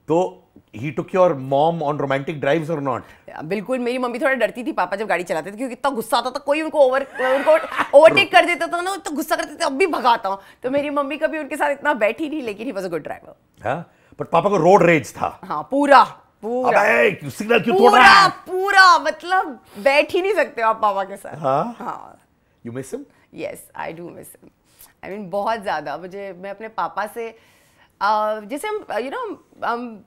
तो he took your mom on romantic drives और नॉट बिल्कुल मेरी मम्मी थोड़ा डरती थी पापा जब गाड़ी चलाते थे क्योंकि इतना गुस्सा आता था कोई उनको ओवर उनको ओवरटेक कर देता था ना तो गुस्सा करते थे अब भी भगाता हूं तो मेरी मम्मी कभी उनके साथ इतना बैठी नहीं लेकिन he was a good driver हां पर पापा को रोड रेज था हां पूरा पूरा अबे क्यों सिग्नल क्यों तोड़ रहा है पूरा मतलब बैठ ही नहीं सकते आप पापा के साथ हां हाँ you miss him yes I do miss him I mean बहुत ज़्यादा मुझे मैं अपने पापा से Uh, जैसे हम यू uh, नो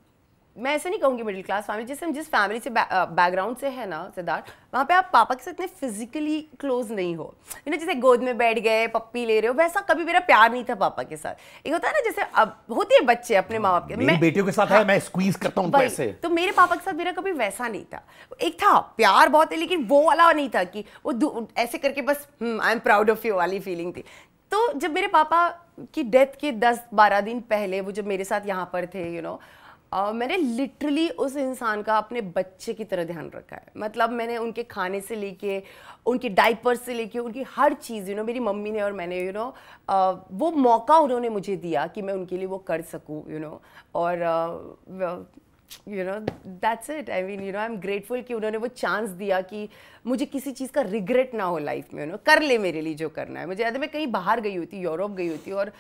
मैं ऐसे नहीं कहूँगी मिडिल क्लास फैमिली जैसे हम जिस फैमिली से बैकग्राउंड uh, से है ना सिद्धार्थ वहाँ पे आप पापा के साथ इतने फिजिकली क्लोज नहीं हो यू नो जैसे गोद में बैठ गए पप्पी ले रहे हो वैसा कभी मेरा प्यार नहीं था पापा के साथ एक होता है ना जैसे अब होते हैं बच्चे अपने हम्म, माँ बाप के मैं बेटियों के साथ हाँ, है मैं स्क्वीज करता हूं पैसे तो मेरे पापा के साथ मेरा कभी वैसा नहीं था एक था प्यार बहुत है लेकिन वो वाला नहीं था कि वो ऐसे करके बस I am proud of you वाली फीलिंग थी तो जब मेरे पापा की डेथ के दस बारह दिन पहले वो जब मेरे साथ यहाँ पर थे यू नो Uh, मैंने लिटरली उस इंसान का अपने बच्चे की तरह ध्यान रखा है मतलब मैंने उनके खाने से लेके उनके डाइपर से लेके उनकी हर चीज़ यू नो मेरी मम्मी ने और मैंने you you know know, uh, वो मौका उन्होंने मुझे दिया कि मैं उनके लिए वो कर सकूँ यू नो और uh, you know that's it I mean you know I am grateful कि उन्होंने वो चांस दिया कि मुझे किसी चीज़ का रिग्रेट ना हो लाइफ में उन्होंने कर ले मेरे लिए जो करना है मुझे याद है मैं कहीं बाहर गई हुई थी यूरोप गई होती और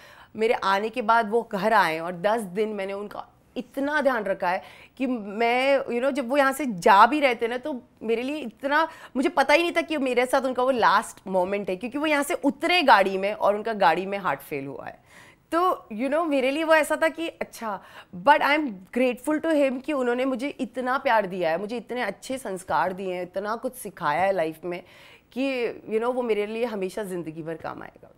मेरे आने के बाद वो घर आए और दस दिन मैंने उनका इतना ध्यान रखा है कि मैं यू you नो know, जब वो यहाँ से जा भी रहते ना तो मेरे लिए इतना मुझे पता ही नहीं था कि मेरे साथ उनका वो लास्ट मोमेंट है क्योंकि वो यहाँ से उतरे गाड़ी में और उनका गाड़ी में हार्ट फेल हुआ है तो यू नो मेरे लिए वो ऐसा था कि अच्छा but I am grateful to him कि उन्होंने मुझे इतना प्यार दिया है मुझे इतने अच्छे संस्कार दिए हैं इतना कुछ सिखाया है लाइफ में कि यू you नो know, वो मेरे लिए हमेशा ज़िंदगी भर काम आएगा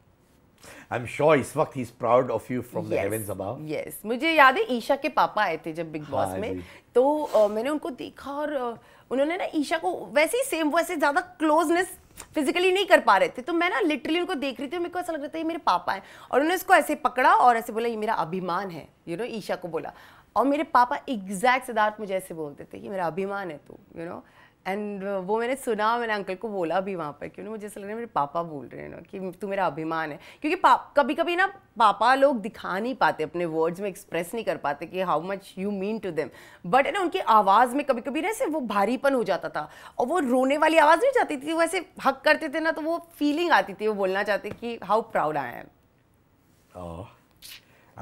आई एम श्योर इस वक्त he is proud of you from the heavens above yes मुझे याद है ईशा के पापा आए थे जब बिग बॉस हाँ, में तो uh, मैंने उनको देखा और uh, उन्होंने ना ईशा को वैसे ही सेम वैसे ज़्यादा क्लोजनेस फिजिकली नहीं कर पा रहे थे तो मैं ना लिटरली उनको देख रही थी मेरे को ऐसा लग रहा था ये मेरे पापा हैं और उन्होंने उसको ऐसे पकड़ा और ऐसे बोला ये मेरा अभिमान है यू नो ईशा को बोला और मेरे पापा एग्जैक्ट सिद्धार्थ मुझे ऐसे बोलते थे कि मेरा अभिमान है तू यू नो एंड uh, वो मैंने सुना मैंने अंकल को बोला भी वहाँ पर क्यों मुझे ऐसा लग रहा है मेरे पापा बोल रहे हैं ना कि तू मेरा अभिमान है क्योंकि पा कभी कभी ना पापा लोग दिखा नहीं पाते अपने वर्ड्स में एक्सप्रेस नहीं कर पाते कि how much you mean to them but ना उनकी आवाज़ में कभी कभी ना ऐसे वो भारीपन हो जाता था और वो रोने वाली आवाज़ नहीं जाती थी वो ऐसे हक करते थे ना तो वो फीलिंग आती थी वो बोलना चाहते कि how proud I am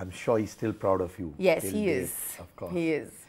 I'm sure he's still proud of you. Yes, he is. Date, of course. He is.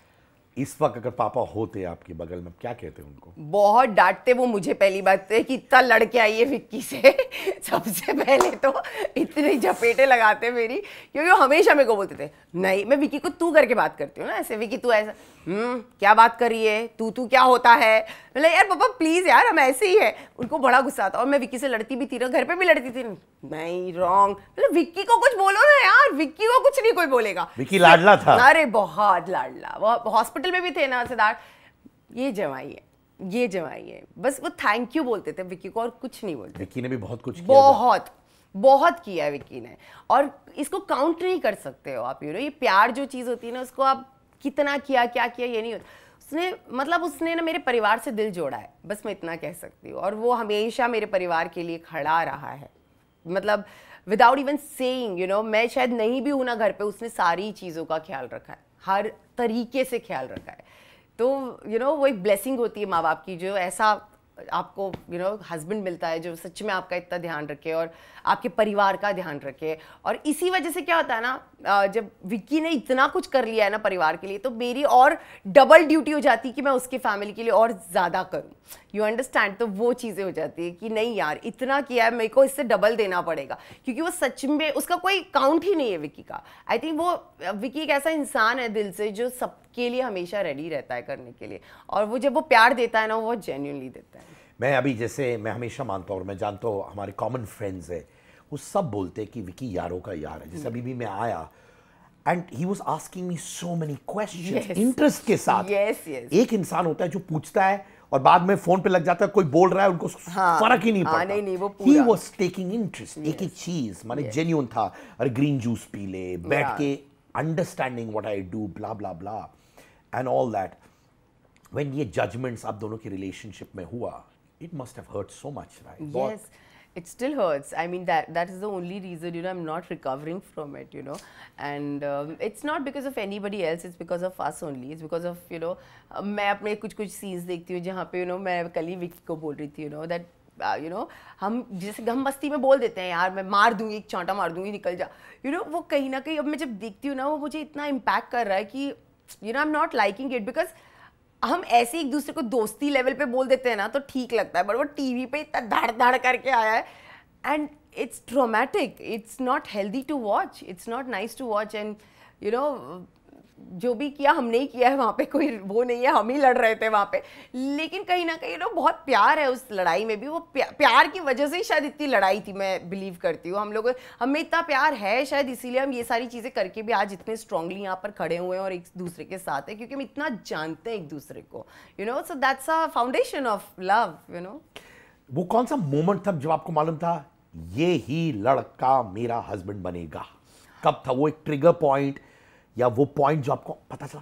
इस वक्त अगर पापा होते आपके बगल में क्या कहते हैं उनको बहुत डांटते वो मुझे पहली बात तो है कि इतना लड़के आई है विक्की से सबसे पहले तो इतनी झपेटे लगाते मेरी क्योंकि वो हमेशा मेरे को बोलते थे नहीं मैं विक्की को तू करके बात करती हूँ ना ऐसे विक्की तू ऐसा हम्म क्या बात कर रही है तू तू क्या होता है मतलब यार पापा प्लीज़ यार हम ऐसे ही है उनको बड़ा गुस्सा आता और मैं विक्की से लड़ती भी थी ना घर पे भी लड़ती थी मैं रॉन्ग मतलब विक्की को कुछ बोलो ना यार विक्की को कुछ नहीं कोई बोलेगा विक्की लाडला था अरे बहुत लाडला वो हॉस्पिटल में भी थे ना सिद्धार्थ ये जवाई है ये जवाई है बस वो थैंक यू बोलते थे विक्की को और कुछ नहीं बोलते विक्की ने भी बहुत कुछ बहुत बहुत किया है विक्की ने और इसको काउंट नहीं कर सकते हो आप यू नो ये प्यार जो चीज़ होती है ना उसको आप कितना किया क्या किया ये नहीं होता उसने मतलब उसने ना मेरे परिवार से दिल जोड़ा है बस मैं इतना कह सकती हूँ और वो हमेशा मेरे परिवार के लिए खड़ा रहा है मतलब without even saying you know मैं शायद नहीं भी हूँ ना घर पे उसने सारी चीज़ों का ख्याल रखा है हर तरीके से ख्याल रखा है तो यू you नो know, वो एक ब्लेसिंग होती है माँ बाप की जो ऐसा आपको यू नो हस्बैंड मिलता है जो सच में आपका इतना ध्यान रखे और आपके परिवार का ध्यान रखे और इसी वजह से क्या होता है ना जब विक्की ने इतना कुछ कर लिया है ना परिवार के लिए तो मेरी और डबल ड्यूटी हो जाती कि मैं उसके फैमिली के लिए और ज़्यादा करूँ यू अंडरस्टैंड तो वो चीज़ें हो जाती है कि नहीं यार इतना किया है मेरे को इससे डबल देना पड़ेगा क्योंकि वो सच में उसका कोई काउंट ही नहीं है विकी का आई थिंक वो विकी एक ऐसा इंसान है दिल से जो सबके लिए हमेशा रेडी रहता है करने के लिए और वो जब वो प्यार देता है ना वो जेन्यूनली देता है मैं अभी जैसे मैं हमेशा मानता हूँ और मैं जानता हूँ हमारे कॉमन फ्रेंड्स है वो सब बोलते हैं कि विकी यारों का यार है जैसे अभी भी मैं आया and he was asking me so many question interest के साथ yes, yes. एक इंसान होता है जो पूछता है और बाद में फोन पे लग जाता है कोई बोल रहा है उनको हाँ, फर्क ही नहीं हाँ, पड़ता नहीं नहीं वो ही वाज टेकिंग इंटरेस्ट एक ही चीज माने जेन्यून था अरे ग्रीन जूस पी ले बैठ के understanding what I do blah blah blah and all that when ये जजमेंट्स आप दोनों के रिलेशनशिप में हुआ it must have hurt so much right it still hurts i mean that that is the only reason you know i'm not recovering from it you know and um, it's not because of anybody else it's because of us only it's because of you know मैं अपने कुछ कुछ scenes देखती हूँ जहाँ पे you know मैं कल ही विक्की को बोल रही थी you know that you know हम जैसे हम मस्ती में बोल देते हैं यार मैं मार दूंगी एक चांटा मार दूंगी निकल जा यू नो वो कहीं ना कहीं अब मैं जब देखती हूँ ना वो मुझे इतना इम्पैक्ट कर रहा है कि you know I am not liking it because हम ऐसे एक दूसरे को दोस्ती लेवल पे बोल देते हैं ना तो ठीक लगता है बट वो टीवी पे इतना धड़ धड़ करके आया है and it's dramatic it's not healthy to watch it's not nice to watch and you know जो भी किया हमने ही किया है वहाँ पे कोई वो नहीं है हम ही लड़ रहे थे वहाँ पे लेकिन कहीं ना कहीं ना बहुत प्यार है उस लड़ाई में भी वो प्यार की वजह से ही शायद इतनी लड़ाई थी मैं बिलीव करती हूँ हम लोग हमें इतना प्यार है शायद इसीलिए हम ये सारी चीज़ें करके भी आज इतने स्ट्रांगली यहाँ पर खड़े हुए हैं और एक दूसरे के साथ है क्योंकि हम इतना जानते हैं एक दूसरे को you know so that's a foundation of love you know वो कौन सा मोमेंट था जब आपको मालूम था ये ही लड़का मेरा हस्बैंड बनेगा कब था वो एक ट्रिगर पॉइंट या वो पॉइंट जो आपको पता चला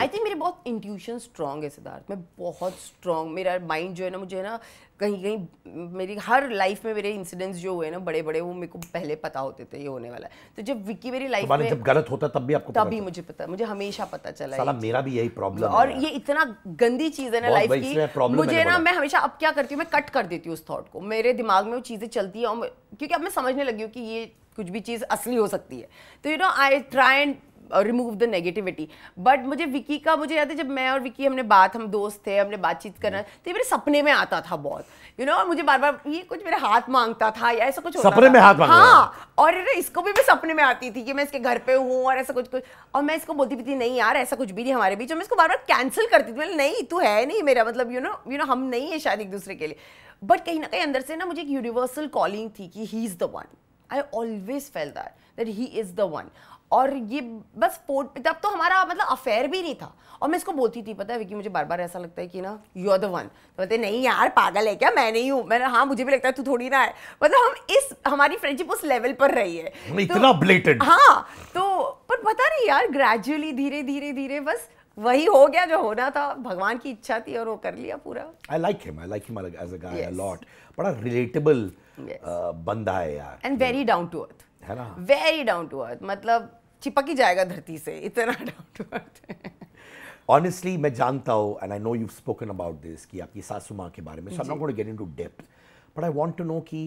आई थिंक मेरे बहुत इंट्यूशन स्ट्रॉन्ग है सिद्धार्थ मैं बहुत स्ट्रॉन्ग मेरा माइंड जो है ना मुझे ना कहीं कहीं मेरी हर लाइफ में मेरे इंसिडेंट्स जो हुए ना बड़े बड़े वो मेरे को पहले पता होते थे ये होने वाला है तो जब विक्की मेरी लाइफ तो में जब गलत होता तब भी आपको तब भी मुझे पता मुझे हमेशा पता चला साला मेरा भी यही प्रॉब्लम और ये इतना गंदी चीज है ना लाइफ की मुझे ना मैं हमेशा अब क्या करती हूँ मैं कट कर देती हूँ उस थॉट को मेरे दिमाग में वो चीजें चलती है और क्योंकि अब मैं समझने लगी हूँ कि ये कुछ भी चीज़ असली हो सकती है तो you know I try and remove the negativity but मुझे विकी का मुझे याद है जब मैं और विकी हमने बात हम दोस्त थे हमने बातचीत करना तो ये मेरे सपने में आता था बहुत यू you नो know, और मुझे बार बार ये कुछ मेरे हाथ मांगता था या ऐसा कुछ सपने में हाथ हाँ और इसको भी मैं सपने में आती थी कि मैं इसके घर पे हूँ और ऐसा कुछ कुछ और मैं इसको बोलती भी थी नहीं यार ऐसा कुछ भी नहीं हमारे बीच और मैं इसको बार बार कैंसिल करती थी मतलब नहीं तू है नहीं मेरा मतलब यू नो यू नो हम नहीं है शायद एक दूसरे के लिए बट कहीं ना कहीं अंदर से ना मुझे एक यूनिवर्सल कॉलिंग थी कि he is the one I always fail that that he is the one और ये बस फोट तब तो हमारा मतलब अफेयर भी नहीं था और मैं इसको बोलती थी पता है विकी मुझे बार बार ऐसा लगता है कि ना यू आर द वन तो बोलते नहीं यार पागल है क्या मैं नहीं हूँ मैंने हाँ मुझे भी लगता है तू थोड़ी ना है मतलब हम इस हमारी फ्रेंडशिप उस लेवल पर रही है तो इतना ब्लेटेड हाँ तो पर पता नहीं यार ग्रेजुअली धीरे धीरे धीरे बस वही हो गया जो होना था भगवान की इच्छा थी और वो कर लिया पूरा I like him I like him as a guy a lot बड़ा रिलेटेबल बंदा है यार and very down to earth है ना वेरी डाउन टू अर्थ मतलब चिपक ही जाएगा धरती से इतना डाउट ऑनेस्टली मैं जानता हूँ and I know you spoken about this कि आपकी सासू माँ के बारे में so I not get into depth but I want to know कि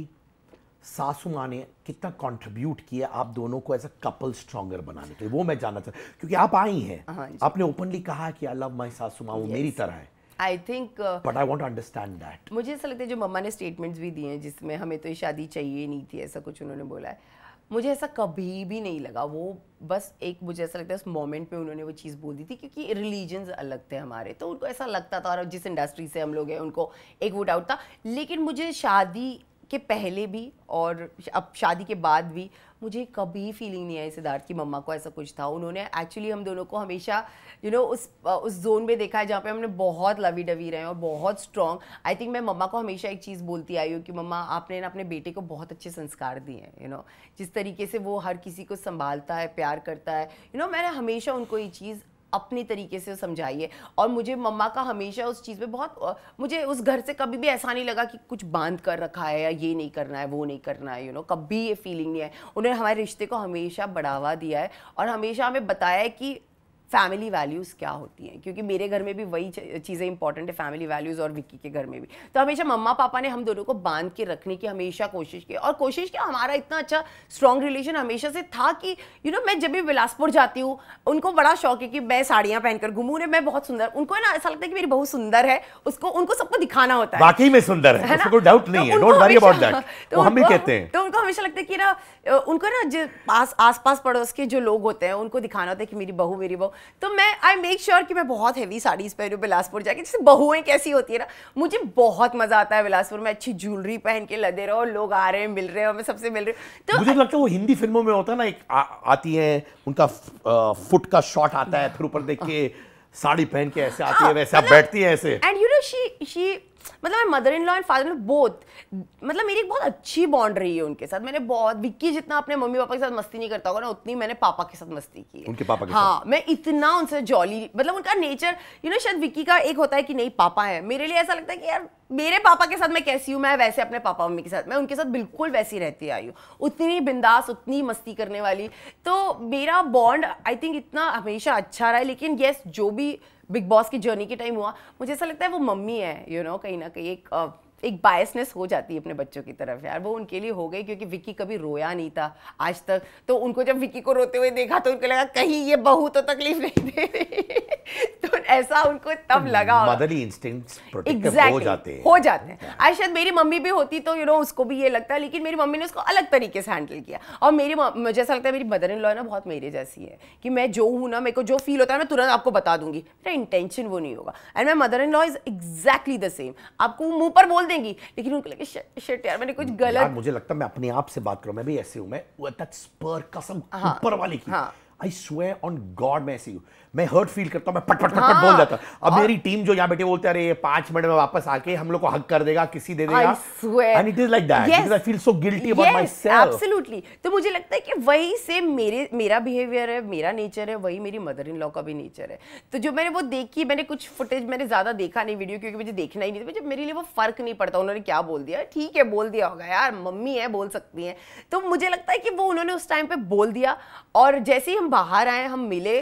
सासू माँ ने कितना कॉन्ट्रीब्यूट किया आप दोनों को एज अ कपल स्ट्रॉगर बनाने के लिए वो मैं जानना चाहता हूँ क्योंकि आप आई हैं हाँ आपने ओपनली कहा कि आई लव माई सासू माँ वो yes. मेरी तरह है I think but I want understand that मुझे ऐसा लगता है जो मम्मा ने स्टेटमेंट्स भी दिए हैं जिसमें हमें तो ये शादी चाहिए नहीं थी ऐसा कुछ उन्होंने बोला है मुझे ऐसा कभी भी नहीं लगा वो बस एक मुझे ऐसा लगता है उस मोमेंट में उन्होंने वो चीज़ बोल दी थी क्योंकि रिलीजन अलग थे हमारे तो उनको ऐसा लगता था और जिस इंडस्ट्री से हम लोग हैं उनको एक वो डाउट था लेकिन मुझे शादी के पहले भी और अब शादी के बाद भी मुझे कभी फीलिंग नहीं आई सिद्धार्थ की मम्मा को ऐसा कुछ था उन्होंने एक्चुअली हम दोनों को हमेशा यू you नो know, उस उस जोन में देखा है जहाँ पे हमने बहुत लवी डवी रहे हैं और बहुत स्ट्रॉन्ग आई थिंक मैं मम्मा को हमेशा एक चीज़ बोलती आई हूँ कि मम्मा आपने ना अपने बेटे को बहुत अच्छे संस्कार दिए हैं यू नो जिस तरीके से वो हर किसी को संभालता है प्यार करता है यू you नो know, मैंने हमेशा उनको ये चीज़ अपने तरीके से समझाइए और मुझे मम्मा का हमेशा उस चीज़ में बहुत मुझे उस घर से कभी भी ऐसा नहीं लगा कि कुछ बांध कर रखा है या ये नहीं करना है वो नहीं करना है यू you नो know, कभी ये फीलिंग नहीं है उन्होंने हमारे रिश्ते को हमेशा बढ़ावा दिया है और हमेशा हमें बताया है कि फैमिली वैल्यूज़ क्या होती हैं क्योंकि मेरे घर में भी वही चीज़ें इंपॉर्टेंट है फैमिली वैल्यूज़ और विक्की के घर में भी तो हमेशा मम्मा पापा ने हम दोनों को बांध के रखने की हमेशा कोशिश की और कोशिश किया हमारा इतना अच्छा स्ट्रॉन्ग रिलेशन हमेशा से था कि यू you नो know, मैं जब भी बिलासपुर जाती हूँ उनको बड़ा शौक है कि मैं साड़ियाँ पहनकर घूमूँ मैं बहुत सुंदर उनको ना ऐसा लगता है कि मेरी बहुत सुंदर है उसको उनको सबको दिखाना होता है बाकी में सुंदर है कोई डाउट नहीं तो हम भी तो कहते हैं तो उनको हमेशा लगता है कि ना उनको ना जो पास पड़ोस के जो लोग होते हैं उनको दिखाना होता है कि मेरी बहू मेरी बहू तो मैं आई मेक श्योर कि मैं बहुत हैवी साड़ीज़ पहनूँ बिलासपुर जाके जैसे बहुएं कैसी होती है ना मुझे बहुत मज़ा आता है बिलासपुर में अच्छी ज्वेलरी पहन के लदे रहो लोग आ रहे हैं मिल रहे हो मैं सबसे मिल रही हूँ तो मुझे तो लगता है वो हिंदी फिल्मों में होता है ना एक आ, आती है उनका फुट का शॉट आता है फिर ऊपर देख के साड़ी पहन के ऐसे आती है हाँ, वैसे आप मतलब बैठती है ऐसे and you know she she मतलब मैं mother in law and father in बहुत मतलब मेरी एक बहुत अच्छी बॉन्ड रही है उनके साथ मैंने बहुत विक्की जितना अपने मम्मी पापा के साथ मस्ती नहीं करता होगा ना उतनी मैंने पापा के साथ मस्ती की उनके पापा के हाँ साथ? मैं इतना उनसे जॉली मतलब उनका नेचर यू नो शायद विक्की का एक होता है कि नहीं पापा है मेरे लिए ऐसा लगता है कि यार मेरे पापा के साथ मैं कैसी हूँ मैं वैसे अपने पापा मम्मी के साथ मैं उनके साथ बिल्कुल वैसी रहती आई हूँ उतनी बिंदास उतनी मस्ती करने वाली तो मेरा बॉन्ड आई थिंक इतना हमेशा अच्छा रहा है लेकिन येस जो भी बिग बॉस की जर्नी के टाइम हुआ मुझे ऐसा लगता है वो मम्मी है यू you नो know, कहीं ना कहीं एक एक बायसनेस हो जाती है अपने बच्चों की तरफ यार वो उनके लिए हो गई क्योंकि विक्की कभी रोया नहीं था आज तक तो उनको जब विक्की को रोते हुए देखा तो उनको लगा कहीं ये बहू तो तकलीफ नहीं दे रही तो ऐसा उनको तब hmm, लगा मदरली इंस्टिंक्ट्स exactly, हो जाते हैं हो जाते हैं आज शायद मेरी मम्मी भी होती तो यू नो उसको भी ये लगता है लेकिन मेरी मम्मी ने उसको अलग तरीके से हैंडल किया और मेरी मुझे ऐसा लगता है मेरी मदर इन लॉ ना बहुत मेरे जैसी है कि मैं जो हूँ ना मेरे को जो फील होता है मैं तुरंत आपको बता दूंगी मेरा इंटेंशन वो नहीं होगा and my mother in law is exactly the same आपको मुंह पर बोल देंगी लेकिन उनको लगे शिट यार मैंने कुछ गलत यार मुझे लगता है मैं अपने आप से बात करूं मैं भी ऐसे हूं मैं दैट्स पर कसम हाँ, ऊपर वाले की आई स्वेयर ऑन गॉड मैं ऐसी हूं मैं हर्ट फील करता हूँ मैं पट पट पट, हाँ, पट बोल जाता हूँ अब मेरी टीम जो यहाँ बैठे बोलते अरे ये पाँच मिनट में वापस आके हम लोग को हक कर देगा किसी दे देगा and it is like that because I feel so guilty about myself absolutely तो मुझे लगता है कि वही से मेरे मेरा बिहेवियर है मेरा नेचर है वही मेरी मदर इन लॉ का भी नेचर है तो जो मैंने वो देखी मैंने कुछ फुटेज मैंने ज्यादा देखा नहीं वीडियो क्योंकि मुझे देखना ही नहीं था मेरे लिए वो फर्क नहीं पड़ता उन्होंने क्या बोल दिया ठीक है बोल दिया होगा यार मम्मी है बोल सकती है तो मुझे लगता है कि वो उन्होंने उस टाइम पे बोल दिया और जैसे ही हम बाहर आए हम मिले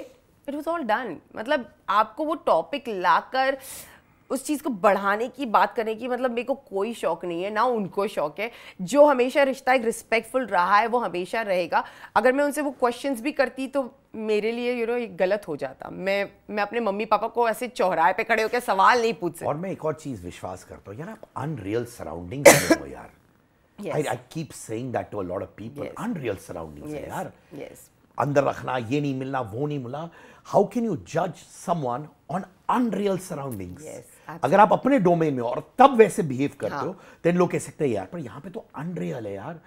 इट वॉज ऑल डन मतलब आपको वो टॉपिक लाकर उस चीज़ को बढ़ाने की बात करने की मतलब मेरे को कोई शौक नहीं है ना उनको शौक है जो हमेशा रिश्ता एक रिस्पेक्टफुल रहा है वो हमेशा रहेगा अगर मैं उनसे वो क्वेश्चंस भी करती तो मेरे लिए यू नो ये गलत हो जाता मैं मैं अपने मम्मी पापा को ऐसे चौराहे पे खड़े होकर सवाल नहीं पूछ और मैं एक और चीज़ विश्वास करता हूँ यार आप अनरियल सराउंडिंग हो यार यार अंदर रखना ये नहीं मिलना वो नहीं मिला हाउ कैन यू जज समवन ऑन अनरियल सराउंडिंग्स अगर आप अपने डोमेन में और तब वैसे बिहेव करते हो देन हाँ। लोग कह सकते हैं यार पर यहां पे तो अनरियल है यार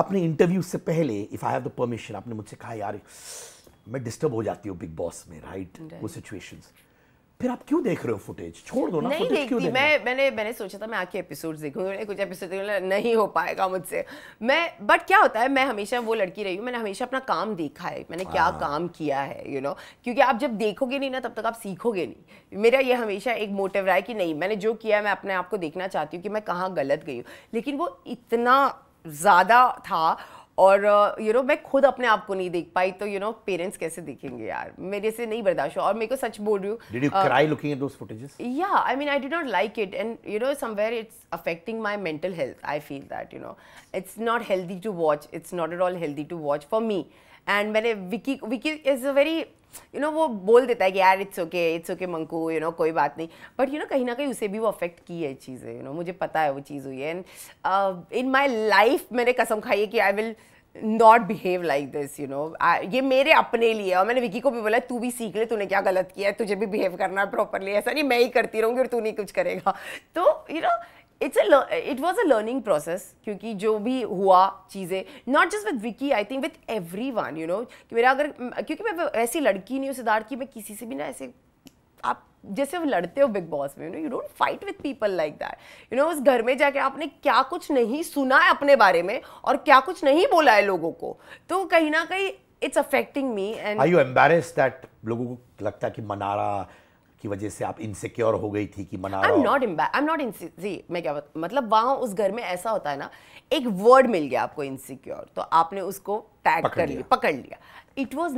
आपने इंटरव्यू से पहले if I have the permission आपने मुझसे कहा यार मैं डिस्टर्ब हो जाती हूँ बिग बॉस में राइट right? right. वो सिचुएशंस फिर आप क्यों देख रहे हो फुटेज छोड़ दो ना नहीं देखती मैं मैंने मैंने सोचा था मैं आके एपिसोड देखूंगी कुछ एपिसोड नहीं हो पाएगा मुझसे मैं बट क्या होता है मैं हमेशा वो लड़की रही हूँ मैंने हमेशा अपना काम देखा है मैंने क्या हाँ। काम किया है यू you नो know? क्योंकि आप जब देखोगे नहीं ना तब तक आप सीखोगे नहीं मेरा ये हमेशा एक मोटिव रहा है कि नहीं मैंने जो किया मैं अपने आप को देखना चाहती हूँ कि मैं कहाँ गलत गई हूँ लेकिन वो इतना ज़्यादा था और यू uh, नो know, मैं खुद अपने आप को नहीं देख पाई तो यू नो पेरेंट्स कैसे देखेंगे यार मेरे से नहीं बर्दाश्त हुआ और मेरे को सच बोल रही हूँ या I mean I did not like it and you know somewhere it's affecting my mental health I feel that you know it's not healthy to watch it's not at all healthy to watch for me and मैंने Vicky Vicky is a very you know वो बोल देता है कि यार it's okay it's okay Manku you know कोई बात नहीं बट यू नो कहीं ना कहीं उसे भी वो अफेक्ट की है चीज़ें यू नो मुझे पता है वो चीज़ हुई है एंड इन माई लाइफ मैंने कसम खाई है कि I will not behave like this you know ये मेरे अपने लिए और मैंने विकी को भी बोला तू भी सीख ले तूने क्या गलत किया है तुझे भी बिहेव करना है प्रॉपरली ऐसा नहीं मैं ही करती रहूँगी और तू नहीं कुछ करेगा तो you you know know, it's a it was a learning process क्योंकि जो भी हुआ चीज़ें not just with Vicky I think with everyone you know कि मेरा अगर क्योंकि मैं ऐसी लड़की नहीं हूँ सिद्धार्थ की मैं किसी से भी ना ऐसे आप जैसे वो लड़ते हो बिग बॉस में you know you don't fight with people like that you know उस घर में जाके आपने क्या कुछ नहीं सुना है अपने बारे में और क्या कुछ नहीं बोला है लोगों को तो कहीं ना कहीं it's affecting me and I you embarrass that लोगों को लगता है कि मनारा की वजह से आप इनसिक्योर हो गई थी कि मना I am not I am not जी मैं क्या बता मतलब वहाँ उस घर में ऐसा होता है ना एक वर्ड मिल गया आपको इनसिक्योर तो आपने उसको टैग कर लिया पकड़ लिया इट वॉज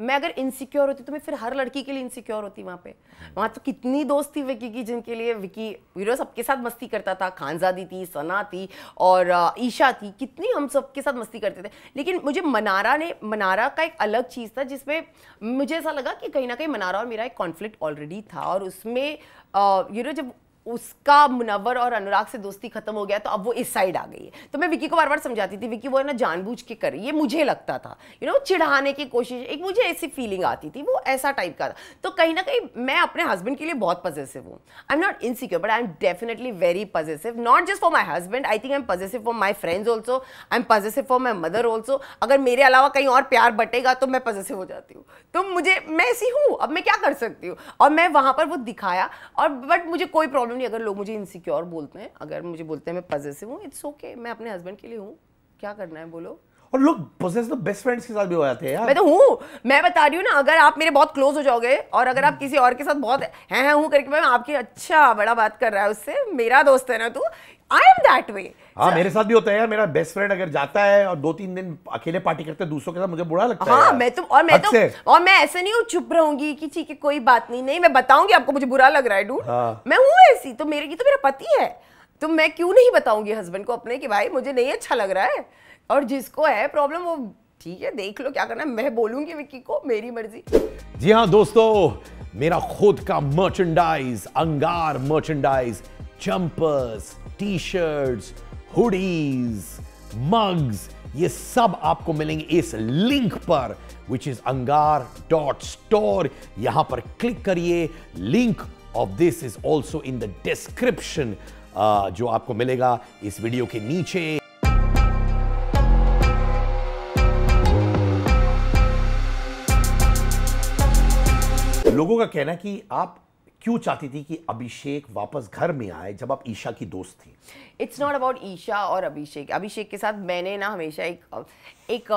मैं अगर इनसिक्योर होती तो मैं फिर हर लड़की के लिए इनसिक्योर होती वहाँ पे वहाँ तो कितनी दोस्त थी विकी की जिनके लिए विकी वीरो सबके साथ मस्ती करता था खानजादी थी सना थी और ईशा थी कितनी हम सबके साथ मस्ती करते थे लेकिन मुझे मनारा ने मनारा का एक अलग चीज़ था जिसमें मुझे ऐसा लगा कि कहीं ना कहीं मनारा और मेरा एक कॉन्फ्लिक्ट ऑलरेडी था और उसमें यूरो जब उसका मुनवर और अनुराग से दोस्ती खत्म हो गया तो अब वो इस साइड आ गई है तो मैं विकी को बार बार समझाती थी विकी वो है ना जानबूझ के कर ये मुझे लगता था यू you नो know, चिढ़ाने की कोशिश एक मुझे ऐसी फीलिंग आती थी वो ऐसा टाइप का था तो कहीं ना कहीं मैं अपने हस्बैंड के लिए बहुत पॉजिटिव हूँ I am not insecure but I am definitely very positive not just for my husband I think I am positive for my friends also I am positive for my mother also अगर मेरे अलावा कहीं और प्यार बटेगा तो मैं positive हो जाती हूँ तो मुझे मैं ऐसी हूँ अब मैं क्या कर सकती हूँ और मैं वहाँ पर वो दिखाया और बट मुझे कोई प्रॉब्लम नॉर्मली अगर लोग मुझे इनसिक्योर बोलते हैं अगर मुझे बोलते हैं मैं पजेसिव हूँ इट्स ओके मैं अपने हस्बैंड के लिए हूँ क्या करना है बोलो और लोग पजेस तो बेस्ट फ्रेंड्स के साथ भी हो जाते हैं यार मैं तो हूँ मैं बता रही हूँ ना अगर आप मेरे बहुत क्लोज हो जाओगे और अगर आप किसी और के साथ बहुत हैं हैं हूँ करके मैं आपकी अच्छा बड़ा बात कर रहा है उससे मेरा दोस्त है ना तू आई एम दैट वे हाँ मेरे साथ भी होता है यार मेरा बेस्ट फ्रेंड अगर जाता है और दो तीन दिन अकेले पार्टी करते हैं दूसरों के साथ मुझे बुरा लगता हाँ, है मैं तो और मैं तो और मैं ऐसे नहीं हूँ चुप रहूंगी कि ठीक है कोई बात नहीं नहीं मैं बताऊंगी आपको मुझे बुरा लग रहा है डूड हाँ. मैं हूँ ऐसी तो मेरे की तो मेरा पति है तो मैं क्यों नहीं बताऊंगी हस्बैंड को अपने कि भाई मुझे नहीं अच्छा लग रहा है और जिसको है प्रॉब्लम वो ठीक है देख लो क्या करना है मैं बोलूंगी विक्की को मेरी मर्जी जी हाँ दोस्तों मेरा खुद का merchandise Angaar merchandise jumpers T shirts hoodies mugs ये सब आपको मिलेंगे इस लिंक पर which is Angaar dot store यहां पर क्लिक करिए link of this is also in the description जो आपको मिलेगा इस वीडियो के नीचे लोगों का कहना कि आप क्यों चाहती थी कि अभिषेक वापस घर में आए जब आप ईशा की दोस्त थी इट्स नॉट अबाउट ईशा और अभिषेक अभिषेक के साथ मैंने ना हमेशा एक एक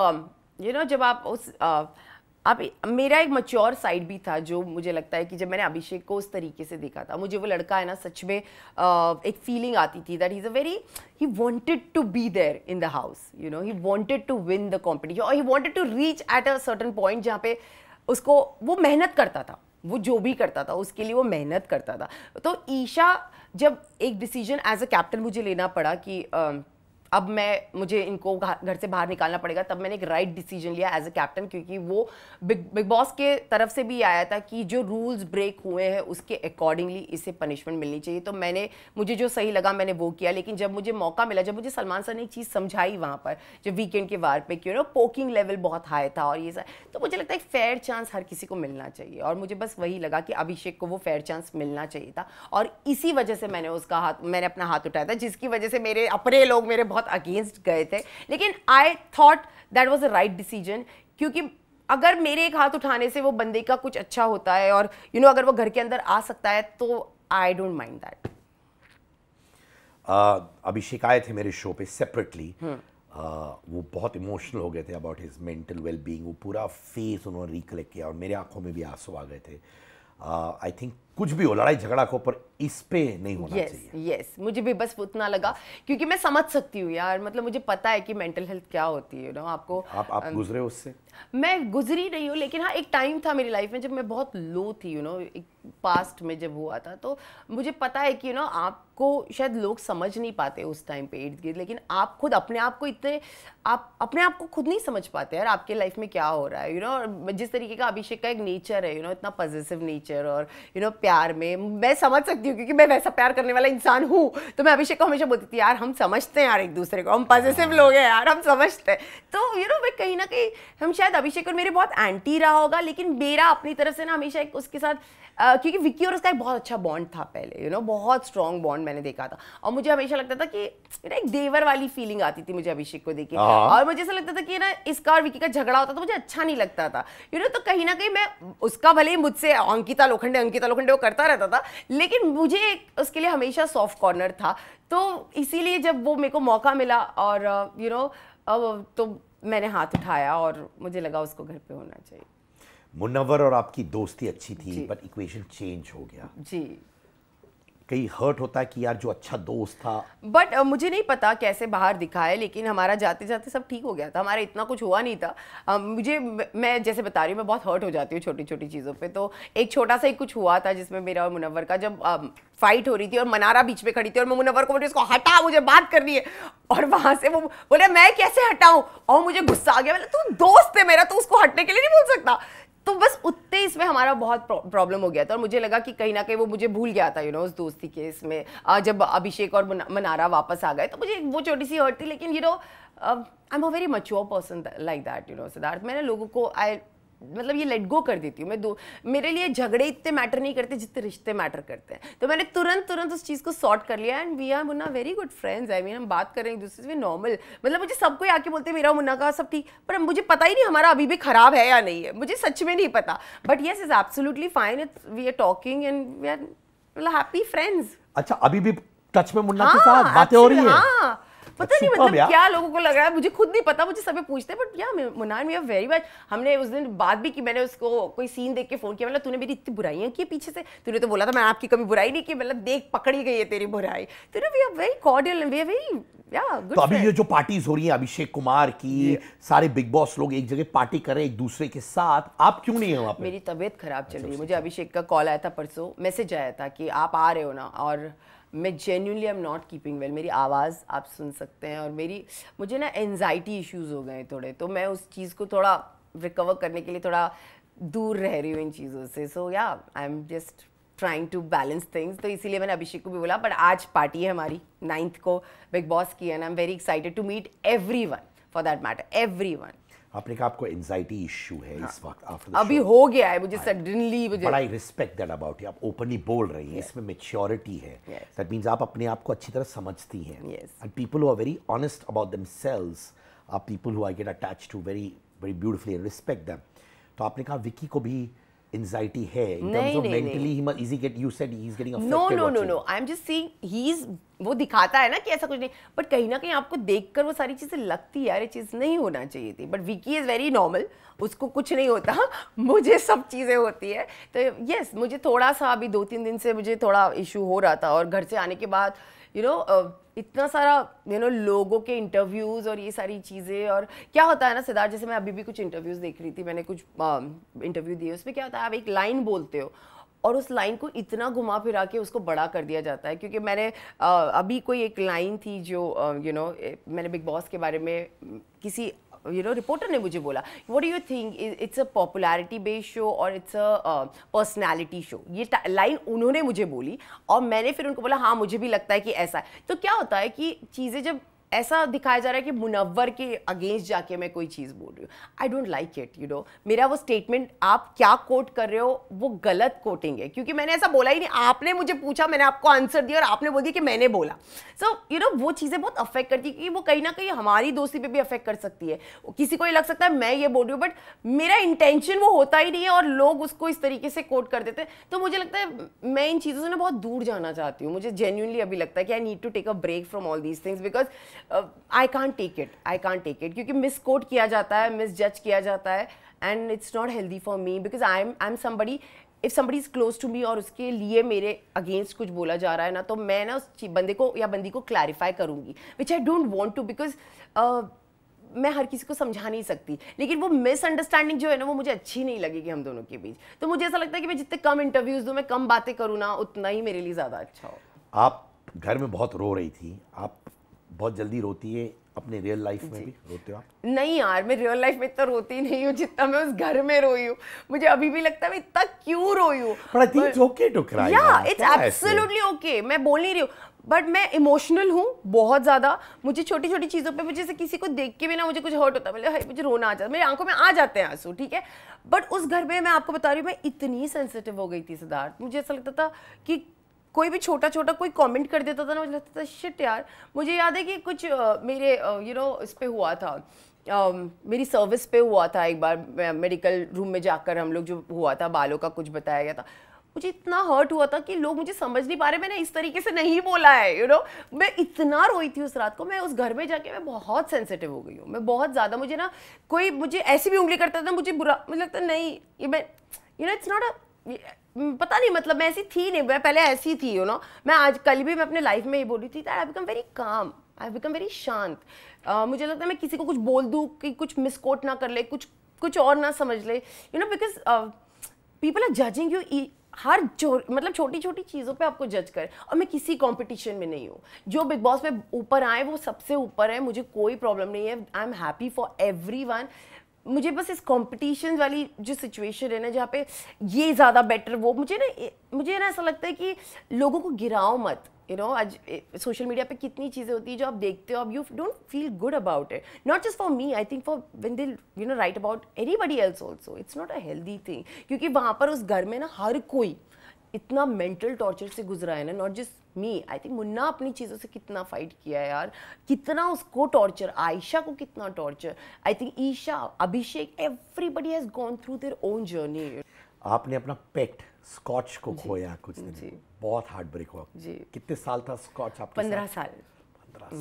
यू नो जब आप उस आप मेरा एक मच्योर साइड भी था जो मुझे लगता है कि जब मैंने अभिषेक को उस तरीके से देखा था मुझे वो लड़का है ना सच में एक फीलिंग आती थी that is a very he wanted to be there in the house you know he wanted to win the competition और he wanted to reach at a certain point जहाँ पे उसको वो मेहनत करता था वो जो भी करता था उसके लिए वो मेहनत करता था तो ईशा जब एक डिसीजन एज अ कैप्टन मुझे लेना पड़ा कि uh, अब मैं मुझे इनको घर से बाहर निकालना पड़ेगा तब मैंने एक राइट डिसीजन लिया एज अ कैप्टन क्योंकि वो बिग बिग बॉस के तरफ से भी आया था कि जो रूल्स ब्रेक हुए हैं उसके अकॉर्डिंगली इसे पनिशमेंट मिलनी चाहिए तो मैंने मुझे जो सही लगा मैंने वो किया लेकिन जब मुझे मौका मिला जब मुझे सलमान सर ने एक चीज़ समझाई वहाँ पर जब वीकेंड के वार पर क्यों ना पोकिंग लेवल बहुत हाई था और ये सब तो मुझे लगता है फेयर चांस हर किसी को मिलना चाहिए और मुझे बस वही लगा कि अभिषेक को वो फेयर चांस मिलना चाहिए था और इसी वजह से मैंने उसका हाथ मैंने अपना हाथ उठाया था जिसकी वजह से मेरे अपने लोग मेरे बहुत अगेंस्ट गए थे लेकिन I thought that was a right decision क्योंकि अगर मेरे एक हाथ उठाने से वो बंदे का कुछ अच्छा होता है और यू you नो know, अगर वो घर के अंदर आ सकता है तो आई डोंट माइंड दैट अभी शिकायत थे मेरे शो पे सेपरेटली Uh, हम्म। वो बहुत इमोशनल हो गए थे about his mental well being वो पूरा फेस उन्होंने रिकलेक्ट किया और मेरे आंखों में भी आंसू आ गए थे आई थिंक कुछ भी हो लड़ाई झगड़ा को पर इस पे नहीं होना yes, चाहिए यस yes. मुझे भी बस उतना लगा क्योंकि मैं समझ सकती हूँ यार मतलब मुझे पता है कि मेंटल हेल्थ क्या होती है ना आपको आप आप गुजरे उससे मैं गुजरी नहीं हूँ लेकिन हाँ एक टाइम था मेरी लाइफ में जब मैं बहुत लो थी यू नो एक पास्ट में जब हुआ था तो मुझे पता है कि यू नो आपको शायद लोग समझ नहीं पाते उस टाइम पे इर्द गिर्द लेकिन आप खुद अपने आप को इतने आप अपने आप को खुद नहीं समझ पाते यार आपके लाइफ में क्या हो रहा है यू नो जिस तरीके का अभिषेक का एक नेचर है यू नो इतना पॉजिटिव नेचर और यू नो प्यार में मैं समझ सकती हूँ क्योंकि मैं वैसा प्यार करने वाला इंसान हूँ तो मैं अभिषेक को हमेशा बोलती थी यार हम समझते हैं यार एक दूसरे को हम पॉजिटिव हाँ। लोग हैं यार हम समझते हैं तो यू नो भाई कहीं ना कहीं हम शायद अभिषेक और मेरे बहुत एंटी रहा होगा लेकिन मेरा अपनी तरफ से ना हमेशा एक उसके साथ क्योंकि विक्की और उसका एक बहुत अच्छा बॉन्ड था पहले यू you नो know, बहुत स्ट्रॉन्ग बॉन्ड मैंने देखा था और मुझे हमेशा लगता था कि ना एक देवर वाली फीलिंग आती थी मुझे अभिषेक को देखे हाँ। और मुझे ऐसा लगता था कि ना इसका और विक्की का झगड़ा होता तो मुझे अच्छा नहीं लगता था यू you नो know, तो कहीं ना कहीं मैं उसका भले ही मुझसे अंकिता लोखंडे अंकिता लोखंडे वो करता रहता था लेकिन मुझे एक उसके लिए हमेशा सॉफ्ट कॉर्नर था तो इसीलिए जब वो मेरे को मौका मिला और यू नो तो मैंने हाथ उठाया और मुझे लगा उसको घर पे होना चाहिए मुनवर और आपकी दोस्ती अच्छी थी बट इक्वेशन चेंज हो गया जी कई हर्ट होता है कि यार जो अच्छा दोस्त था बट uh, मुझे नहीं पता कैसे बाहर दिखा है लेकिन हमारा जाते जाते सब ठीक हो गया था हमारा इतना कुछ हुआ नहीं था uh, मुझे मैं जैसे बता रही हूँ मैं बहुत हर्ट हो जाती हूँ छोटी छोटी चीज़ों पे तो एक छोटा सा ही कुछ हुआ था जिसमें मेरा और मुनवर का जब uh, फाइट हो रही थी और मनारा बीच में खड़ी थी और मैं मुनवर को बोली उसको हटा मुझे बात करनी है और वहाँ से वो बोले मैं कैसे हटाऊँ और मुझे गुस्सा आ गया बोले तू दोस्त है मेरा तो उसको हटने के लिए नहीं बोल सकता तो बस उतने इसमें हमारा बहुत प्रॉब्लम हो गया था और मुझे लगा कि कहीं ना कहीं वो मुझे भूल गया था यू you नो know, उस दोस्ती के इसमें जब अभिषेक और मनारा वापस आ गए तो मुझे वो छोटी सी हर्ट थी लेकिन you know I am a very mature person like that you know Siddharth मैंने लोगों को आई मतलब ये लेट गो कर देती हूँ मैं दो मेरे लिए झगड़े इतने मैटर नहीं करते जितने रिश्ते मैटर करते हैं तो मैंने तुरंत तुरंत उस चीज़ को सॉर्ट कर लिया and we are Munna very good friends I mean हम बात कर रहे हैं एक दूसरे से नॉर्मल मतलब मुझे सबको आके बोलते मेरा मुन्ना का सब ठीक पर मुझे पता ही नहीं हमारा अभी भी ख़राब है या नहीं है मुझे सच में नहीं पता but yes is absolutely fine it's we are talking and we are मतलब हैप्पी फ्रेंड्स अच्छा अभी भी टच में मुन्ना के हाँ, साथ बातें हो रही है हाँ पता नहीं मतलब क्या लोगों को लग रहा है मुझे खुद नहीं पता मुझे सभी पूछते हैं but yeah Munna we are very much हमने उस दिन बात भी की मैंने उसको कोई सीन देख के फोन किया मतलब तूने मेरी इतनी बुराइयां की पीछे से तूने तो बोला था मैं आपकी कभी बुराई नहीं की मतलब देख पकड़ी गई है तेरी बुराई तूने we are very cordial we are very तो अभी ये जो पार्टीज हो रही है अभिषेक कुमार की सारे बिग बॉस लोग एक जगह पार्टी कर रहे हैं एक दूसरे के साथ आप क्यों नहीं है वहाँ पे मेरी तबीयत खराब चल अच्छा, रही है मुझे अभिषेक का कॉल आया था परसों मैसेज आया था कि आप आ रहे हो ना और मैं genuinely am not keeping well मेरी आवाज़ आप सुन सकते हैं और मेरी मुझे ना एनजाइटी इश्यूज़ हो गए थोड़े तो मैं उस चीज़ को थोड़ा रिकवर करने के लिए थोड़ा दूर रह रही हूँ इन चीज़ों से so yeah I am just trying to balance things तो इसीलिए मैंने अभिषेक को भी बोला बट आज पार्टी है हमारी नाइन्थ को बिग बॉस की and I am very excited to meet everyone for that matter everyone आपने कहा आपको एंजाइटी इश्यू है हाँ. इस वक्त आफ्टर अभी show. हो गया है मुझे सडनली हाँ। मुझे but I respect that about you आप ओपनली बोल रही हैं yes. इसमें मेच्योरिटी है दैट मींस yes. आप अपने आप को अच्छी तरह समझती हैं and people who are very honest about themselves are people who I get attached to very very beautifully respect them तो आपने कहा विक्की को भी anxiety hai in nahin, terms of nahin, mentally nahin. he must, is he get you said he's getting affected no no no no i'm just saying he's वो दिखाता है ना कि ऐसा कुछ नहीं बट कहीं ना कहीं आपको देखकर वो सारी चीज़ें लगती है यार ये चीज़ नहीं होना चाहिए थी but Vicky is very normal उसको कुछ नहीं होता मुझे सब चीज़ें होती है तो यस yes, मुझे थोड़ा सा अभी दो तीन दिन से मुझे थोड़ा इशू हो रहा था और घर से आने के बाद यू नो uh, इतना सारा यू नो लोगों के इंटरव्यूज़ और ये सारी चीज़ें और क्या होता है ना सिद्धार्थ जैसे मैं अभी भी कुछ इंटरव्यूज़ देख रही थी मैंने कुछ इंटरव्यू um, दिए उसमें क्या होता है आप एक लाइन बोलते हो और उस लाइन को इतना घुमा फिरा के उसको बड़ा कर दिया जाता है क्योंकि मैंने आ, uh, अभी कोई एक लाइन थी जो you uh, know you know, मैंने बिग बॉस के बारे में किसी यू नो रिपोर्टर ने मुझे बोला what do you think it's a popularity based show और इट्स अ पर्सनैलिटी शो ये लाइन उन्होंने मुझे बोली और मैंने फिर उनको बोला हाँ मुझे भी लगता है कि ऐसा है तो क्या होता है कि चीज़ें जब ऐसा दिखाया जा रहा है कि मुनव्वर के अगेंस्ट जाके मैं कोई चीज़ बोल रही हूँ I don't like it you know मेरा वो स्टेटमेंट आप क्या कोट कर रहे हो वो गलत कोटिंग है क्योंकि मैंने ऐसा बोला ही नहीं आपने मुझे पूछा मैंने आपको आंसर दिया और आपने बोल दिया कि मैंने बोला सो यू नो वो चीज़ें बहुत अफेक्ट करती है क्योंकि वो कहीं ना कहीं हमारी दोस्ती पर भी अफेक्ट कर सकती है किसी को ये लग सकता है मैं ये बोल रही हूँ बट मेरा इंटेंशन वो होता ही नहीं है और लोग उसको इस तरीके से कोट कर देते हैं तो मुझे लगता है मैं इन चीज़ों से ना बहुत दूर जाना चाहती हूँ मुझे जेन्यूनली अभी लगता है कि I need to take a break from all these things because I can't take it I can't take it क्योंकि मिस कोट किया जाता है मिस जज किया जाता है and it's not healthy for me because I am I am somebody if somebody is close to me और उसके लिए मेरे अगेंस्ट कुछ बोला जा रहा है ना तो मैं ना उस बंदे को या बंदी को क्लैरिफाई करूंगी which I don't want to because मैं हर किसी को समझा नहीं सकती लेकिन वो मिसअंडरस्टैंडिंग जो है ना वो मुझे अच्छी नहीं लगेगी हम दोनों के बीच तो मुझे ऐसा लगता है कि मैं जितने कम इंटरव्यूज़ दूँ मैं कम बातें करूँ ना उतना ही मेरे लिए ज़्यादा अच्छा हो आप घर में बहुत रो रही थी आप बहुत जल्दी रोती है अपने रियल लाइफ में भी रोते हो आप नहीं यार मैं रियल लाइफ में इतना तो रोती नहीं हूँ जितना मैं उस घर में रोई हूँ मुझे अभी भी लगता है मैं इतना क्यों रोई हूँ but I think it's okay to cry yeah it's absolutely okay मैं बोल नहीं रही हूँ बट मैं इमोशनल हूँ बहुत ज़्यादा मुझे छोटी छोटी चीज़ों पे मुझे जैसे किसी को देख के भी ना मुझे कुछ हर्ट होता है मतलब मुझे रोना आ जाता मेरी आंखों में आ जाते हैं आंसू ठीक है बट उस घर में मैं आपको बता रही हूँ मैं इतनी सेंसिटिव हो गई थी सिद्धार्थ मुझे ऐसा लगता था कि कोई भी छोटा छोटा कोई कमेंट कर देता था ना मुझे लगता था शिट यार मुझे याद है कि कुछ uh, मेरे यू नो इस पर हुआ था Uh, मेरी सर्विस पे हुआ था एक बार मेडिकल रूम में जाकर हम लोग जो हुआ था बालों का कुछ बताया गया था मुझे इतना हर्ट हुआ था कि लोग मुझे समझ नहीं पा रहे मैंने इस तरीके से नहीं बोला है यू you नो know? मैं इतना रोई थी उस रात को मैं उस घर में जाके मैं बहुत सेंसिटिव हो गई हूँ मैं बहुत ज़्यादा मुझे ना कोई मुझे ऐसी भी उंगली करता था मुझे बुरा मुझे लगता नहीं ये मैं you know it's not a पता नहीं मतलब मैं ऐसी थी नहीं मैं पहले ऐसी थी यू नो मैं आज कल भी मैं अपने लाइफ में ये बोल रही थी that I become very calm I become very शांत मुझे लगता है मैं किसी को कुछ बोल दूँ कि कुछ मिसकोट ना कर ले कुछ कुछ और ना समझ ले you know because people are judging you हर मतलब छोटी छोटी चीज़ों पे आपको जज करें और मैं किसी कंपटीशन में नहीं हूँ जो बिग बॉस में ऊपर आए वो सबसे ऊपर है मुझे कोई प्रॉब्लम नहीं है I am happy for everyone मुझे बस इस कॉम्पिटिशन वाली जो सिचुएशन है ना जहाँ पे ये ज़्यादा बेटर वो मुझे ना मुझे ना ऐसा लगता है कि लोगों को गिराओ मत यू नो आज सोशल मीडिया पे कितनी चीज़ें होती है जो आप देखते हो अब you don't feel good about it not just for me I think for विन दिल you know right about anybody else also it's not a healthy thing क्योंकि वहाँ पर उस घर में ना हर कोई इतना मेंटल टॉर्चर से गुजरा है ना not just me I think Munna अपनी चीज़ों से कितना फाइट किया है यार कितना उसको टॉर्चर आयशा को कितना torture I think Isha Abhishek everybody has gone through their own journey आपने अपना पेट स्कॉच को खोया कुछ दिन जी बहुत हार्ट ब्रेक हुआ जी कितने साल था स्कॉच आपके पंद्रह साल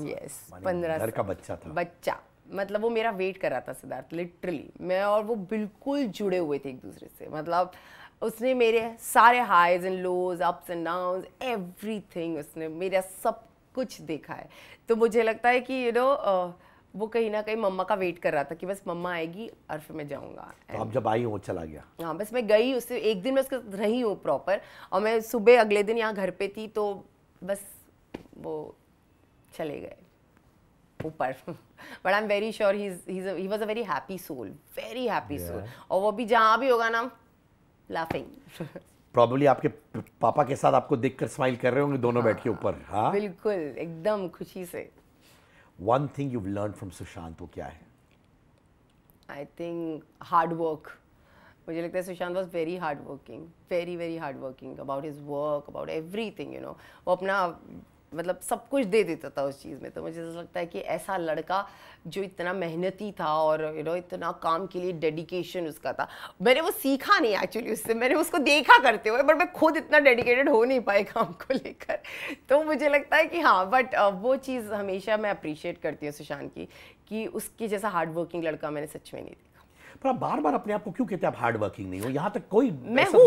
यस पंद्रह घर का बच्चा था बच्चा मतलब वो मेरा वेट कर रहा था सिद्धार्थ लिटरली मैं और वो बिल्कुल जुड़े हुए थे एक दूसरे से मतलब उसने मेरे सारे highs and lows ups and down everything उसने मेरा सब कुछ देखा है तो मुझे लगता है कि यू you नो know, वो कहीं ना कहीं मम्मा का वेट कर रहा था कि बस मम्मा आएगी और फिर मैं जाऊंगा तो आप जब आई वो चला गया हाँ बस मैं गई उससे एक दिन मैं उसके रही हूँ प्रॉपर और मैं सुबह अगले दिन यहाँ घर पे थी तो बस वो चले गए ऊपर but I am very sure he was a very happy soul very happy soul और वो भी जहाँ भी होगा ना लाफिंग प्रॉब्ली आपके पापा के साथ आपको देखकर स्माइल कर रहे होंगे दोनों हाँ, बैठ के ऊपर हाँ बिल्कुल एकदम खुशी से one thing you learn from Sushant वो क्या है आई थिंक हार्ड वर्क मुझे लगता है Sushant was very hard working very very hard working about his work about everything you know वो अपना मतलब सब कुछ दे देता था उस चीज़ में तो मुझे ऐसा लगता है कि ऐसा लड़का जो इतना मेहनती था और यू नो इतना काम के लिए डेडिकेशन उसका था मैंने वो सीखा नहीं एक्चुअली उससे मैंने उसको देखा करते हुए बट मैं खुद इतना डेडिकेटेड हो नहीं पाए काम को लेकर तो मुझे लगता है कि हाँ बट uh, वो चीज़ हमेशा मैं अप्रिशिएट करती हूँ सुशांत की कि उसके जैसा हार्डवर्किंग लड़का मैंने सच में नहीं देखा पर आप बार बार अपने आप को क्यों कहते हैं आप हार्ड वर्किंग नहीं हो यहाँ तक कोई मैं हूँ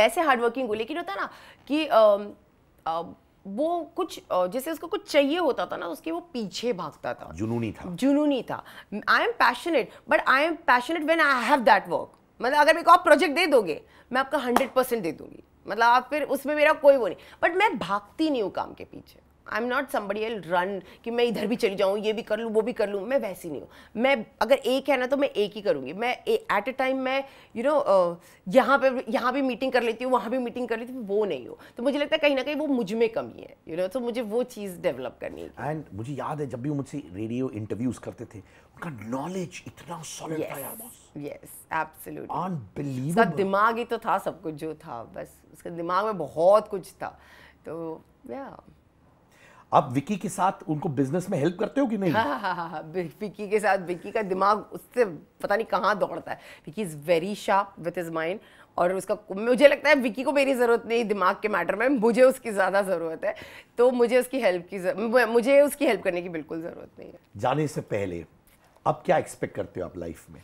वैसे हार्ड वर्किंग हूँ लेकिन होता ना कि um, uh, वो कुछ जैसे उसको कुछ चाहिए होता था ना उसके वो पीछे भागता था जुनूनी था जुनूनी था I am passionate but I am passionate when I have that work मतलब अगर मेरे को आप प्रोजेक्ट दे दोगे मैं आपका हंड्रेड परसेंट दे दूंगी मतलब आप फिर उसमें मेरा कोई वो नहीं बट मैं भागती नहीं हूँ काम के पीछे आई एम नॉट समबडी एल रन कि मैं इधर भी चली जाऊँ ये भी कर लूँ वो भी कर लूँ मैं वैसी नहीं हूँ मैं अगर एक है ना तो मैं एक ही करूँगी मैं एट अ टाइम मैं यू नो यहाँ पे यहाँ भी मीटिंग कर लेती हूँ वहाँ भी मीटिंग कर लेती हूँ वो नहीं हो तो मुझे लगता है कहीं ना कहीं वो मुझ में कमी है यू नो तो मुझे वो चीज़ डेवलप करनी है एंड मुझे याद है जब भी मुझसे रेडियो इंटरव्यूज करते थे उनका नॉलेज इतना सॉलिड yes, उसका दिमाग ही तो था सब कुछ जो था बस उसके दिमाग में बहुत कुछ था तो या yeah. आप विकी के साथ उनको बिजनेस में हेल्प करते हो कि नहीं हाँ हाँ हाँ हा, विकी के साथ विकी का दिमाग उससे पता नहीं कहाँ दौड़ता है Vicky is very sharp with his mind और उसका मुझे लगता है विकी को मेरी ज़रूरत नहीं दिमाग के मैटर में मुझे उसकी ज़्यादा ज़रूरत है तो मुझे उसकी हेल्प की मुझे उसकी हेल्प करने की बिल्कुल ज़रूरत नहीं है जाने से पहले आप क्या एक्सपेक्ट करते हो आप लाइफ में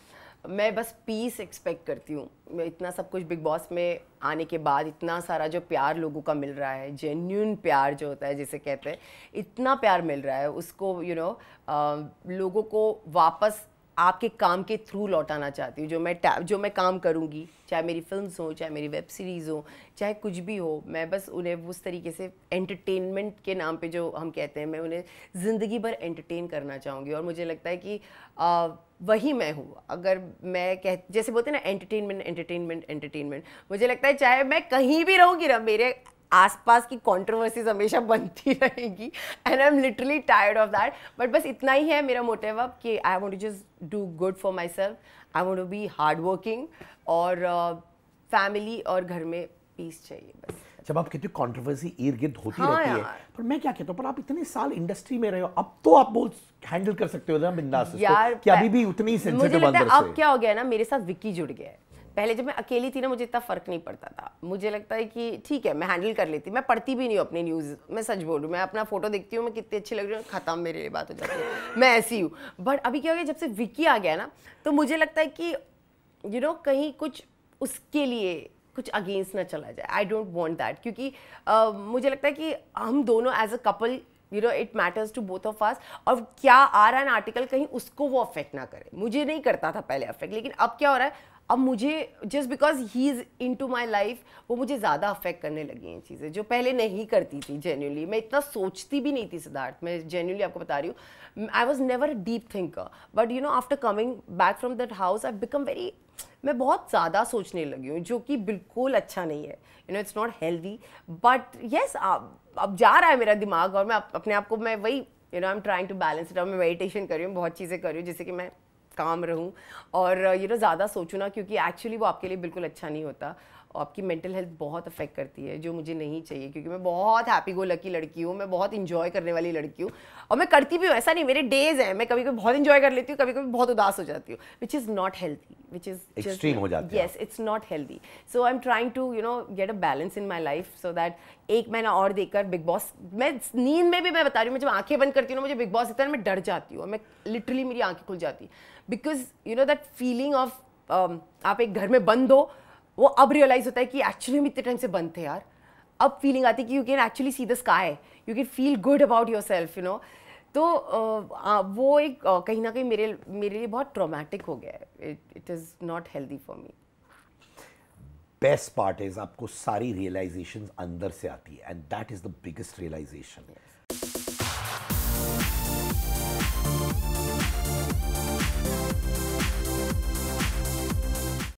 मैं बस पीस एक्सपेक्ट करती हूँ मैं इतना सब कुछ बिग बॉस में आने के बाद इतना सारा जो प्यार लोगों का मिल रहा है जेन्यून प्यार जो होता है जिसे कहते हैं इतना प्यार मिल रहा है उसको यू you नो know, लोगों को वापस आपके काम के थ्रू लौटाना चाहती हूँ जो मैं जो मैं काम करूँगी चाहे मेरी फिल्म हो चाहे मेरी वेब सीरीज़ हो चाहे कुछ भी हो मैं बस उन्हें उस तरीके से एंटरटेनमेंट के नाम पे जो हम कहते हैं मैं उन्हें ज़िंदगी भर एंटरटेन करना चाहूँगी और मुझे लगता है कि आ, वही मैं हूँ अगर मैं कह जैसे बोलते हैं ना एंटरटेनमेंट एंटरटेनमेंट एंटरटेनमेंट मुझे लगता है चाहे मैं कहीं भी रहूँगी ना मेरे आसपास की कंट्रोवर्सीज हमेशा बनती रहेगी and I am literally tired of that but बस इतना ही है मेरा मोटिव अब कि I want to just do good for my self I want to be hard working और फैमिली uh, और घर में पीस चाहिए बस जब आप कहते हो कॉन्ट्रोवर्सी इर्द गिर्द होती हाँ रहती है पर मैं क्या कहता हूँ पर आप इतने साल इंडस्ट्री में रहे हो अब तो आप बोल हैंडल कर सकते हो ना बिंदास यार कि अभी भी उतनी सेंसिटिव मुझे लगता है अब क्या हो गया ना मेरे साथ विक्की जुड़ गया है पहले जब मैं अकेली थी ना मुझे इतना फ़र्क नहीं पड़ता था मुझे लगता है कि ठीक है मैं हैंडल कर लेती मैं पढ़ती भी नहीं हूँ अपनी न्यूज़ मैं सच बोल मैं अपना फोटो देखती हूँ मैं कितनी अच्छी लग रही हूँ ख़त्म मेरे लिए बात हो जाती है मैं ऐसी हूँ बट अभी क्या हो गया जब से विकी आ गया ना तो मुझे लगता है कि यू नो कहीं कुछ उसके लिए कुछ अगेंस्ट ना चला जाए आई डोंट वॉन्ट दैट क्योंकि मुझे लगता है कि हम दोनों as a couple you know it matters to both of us और क्या आ रहा है ना आर्टिकल कहीं उसको वो अफेक्ट ना करे मुझे नहीं करता था पहले अफेक्ट लेकिन अब क्या हो रहा है अब मुझे just because he is into my life वो मुझे ज़्यादा अफेक्ट करने लगी हैं चीज़ें जो पहले नहीं करती थी जेन्यूनली मैं इतना सोचती भी नहीं थी सिद्धार्थ मैं जेन्यूनली आपको बता रही हूँ I was never deep thinker but you know after coming back from that house I become very मैं बहुत ज़्यादा सोचने लगी हूँ जो कि बिल्कुल अच्छा नहीं है you know it's not healthy but yes अब जा रहा है मेरा दिमाग और मैं अपने आप को मैं वही you know I am trying to balance it मैं मेडिटेशन कर रही हूँ बहुत चीज़ें कर रही हूँ जैसे कि मैं काम रहूँ और यू नो ज़्यादा सोचूँ ना क्योंकि एक्चुअली वो आपके लिए बिल्कुल अच्छा नहीं होता आपकी मेंटल हेल्थ बहुत अफेक्ट करती है जो मुझे नहीं चाहिए क्योंकि मैं बहुत हैप्पी गो लकी लड़की हूँ मैं बहुत इन्जॉय करने वाली लड़की हूँ और मैं करती भी हूँ ऐसा नहीं मेरे डेज हैं मैं कभी कभी बहुत इन्जॉय कर लेती हूँ कभी कभी बहुत उदास हो जाती हूँ which is not healthy which is हो जाती yes it's not healthy so I am trying to you know get a balance in my life so that एक महीना और देकर बिग बॉस मैं नींद में भी मैं बता रही हूँ मैं जब आंखें बंद करती हूँ ना मुझे बिग बॉस इतना मैं डर जाती हूँ मैं लिटरली मेरी आंखें खुल जाती because you know that feeling of आप एक घर में बंद हो वो अब रियलाइज होता है कि एक्चुअली हम इतने टाइम से बंद थे यार अब फीलिंग आती है कि you can actually see the sky you can feel good about your self you know तो uh, वो एक uh, कहीं ना कहीं मेरे मेरे लिए बहुत ट्रोमैटिक हो गया है it is not healthy for me best part is आपको सारी रियलाइजेशन अंदर से आती है and that is the biggest realisation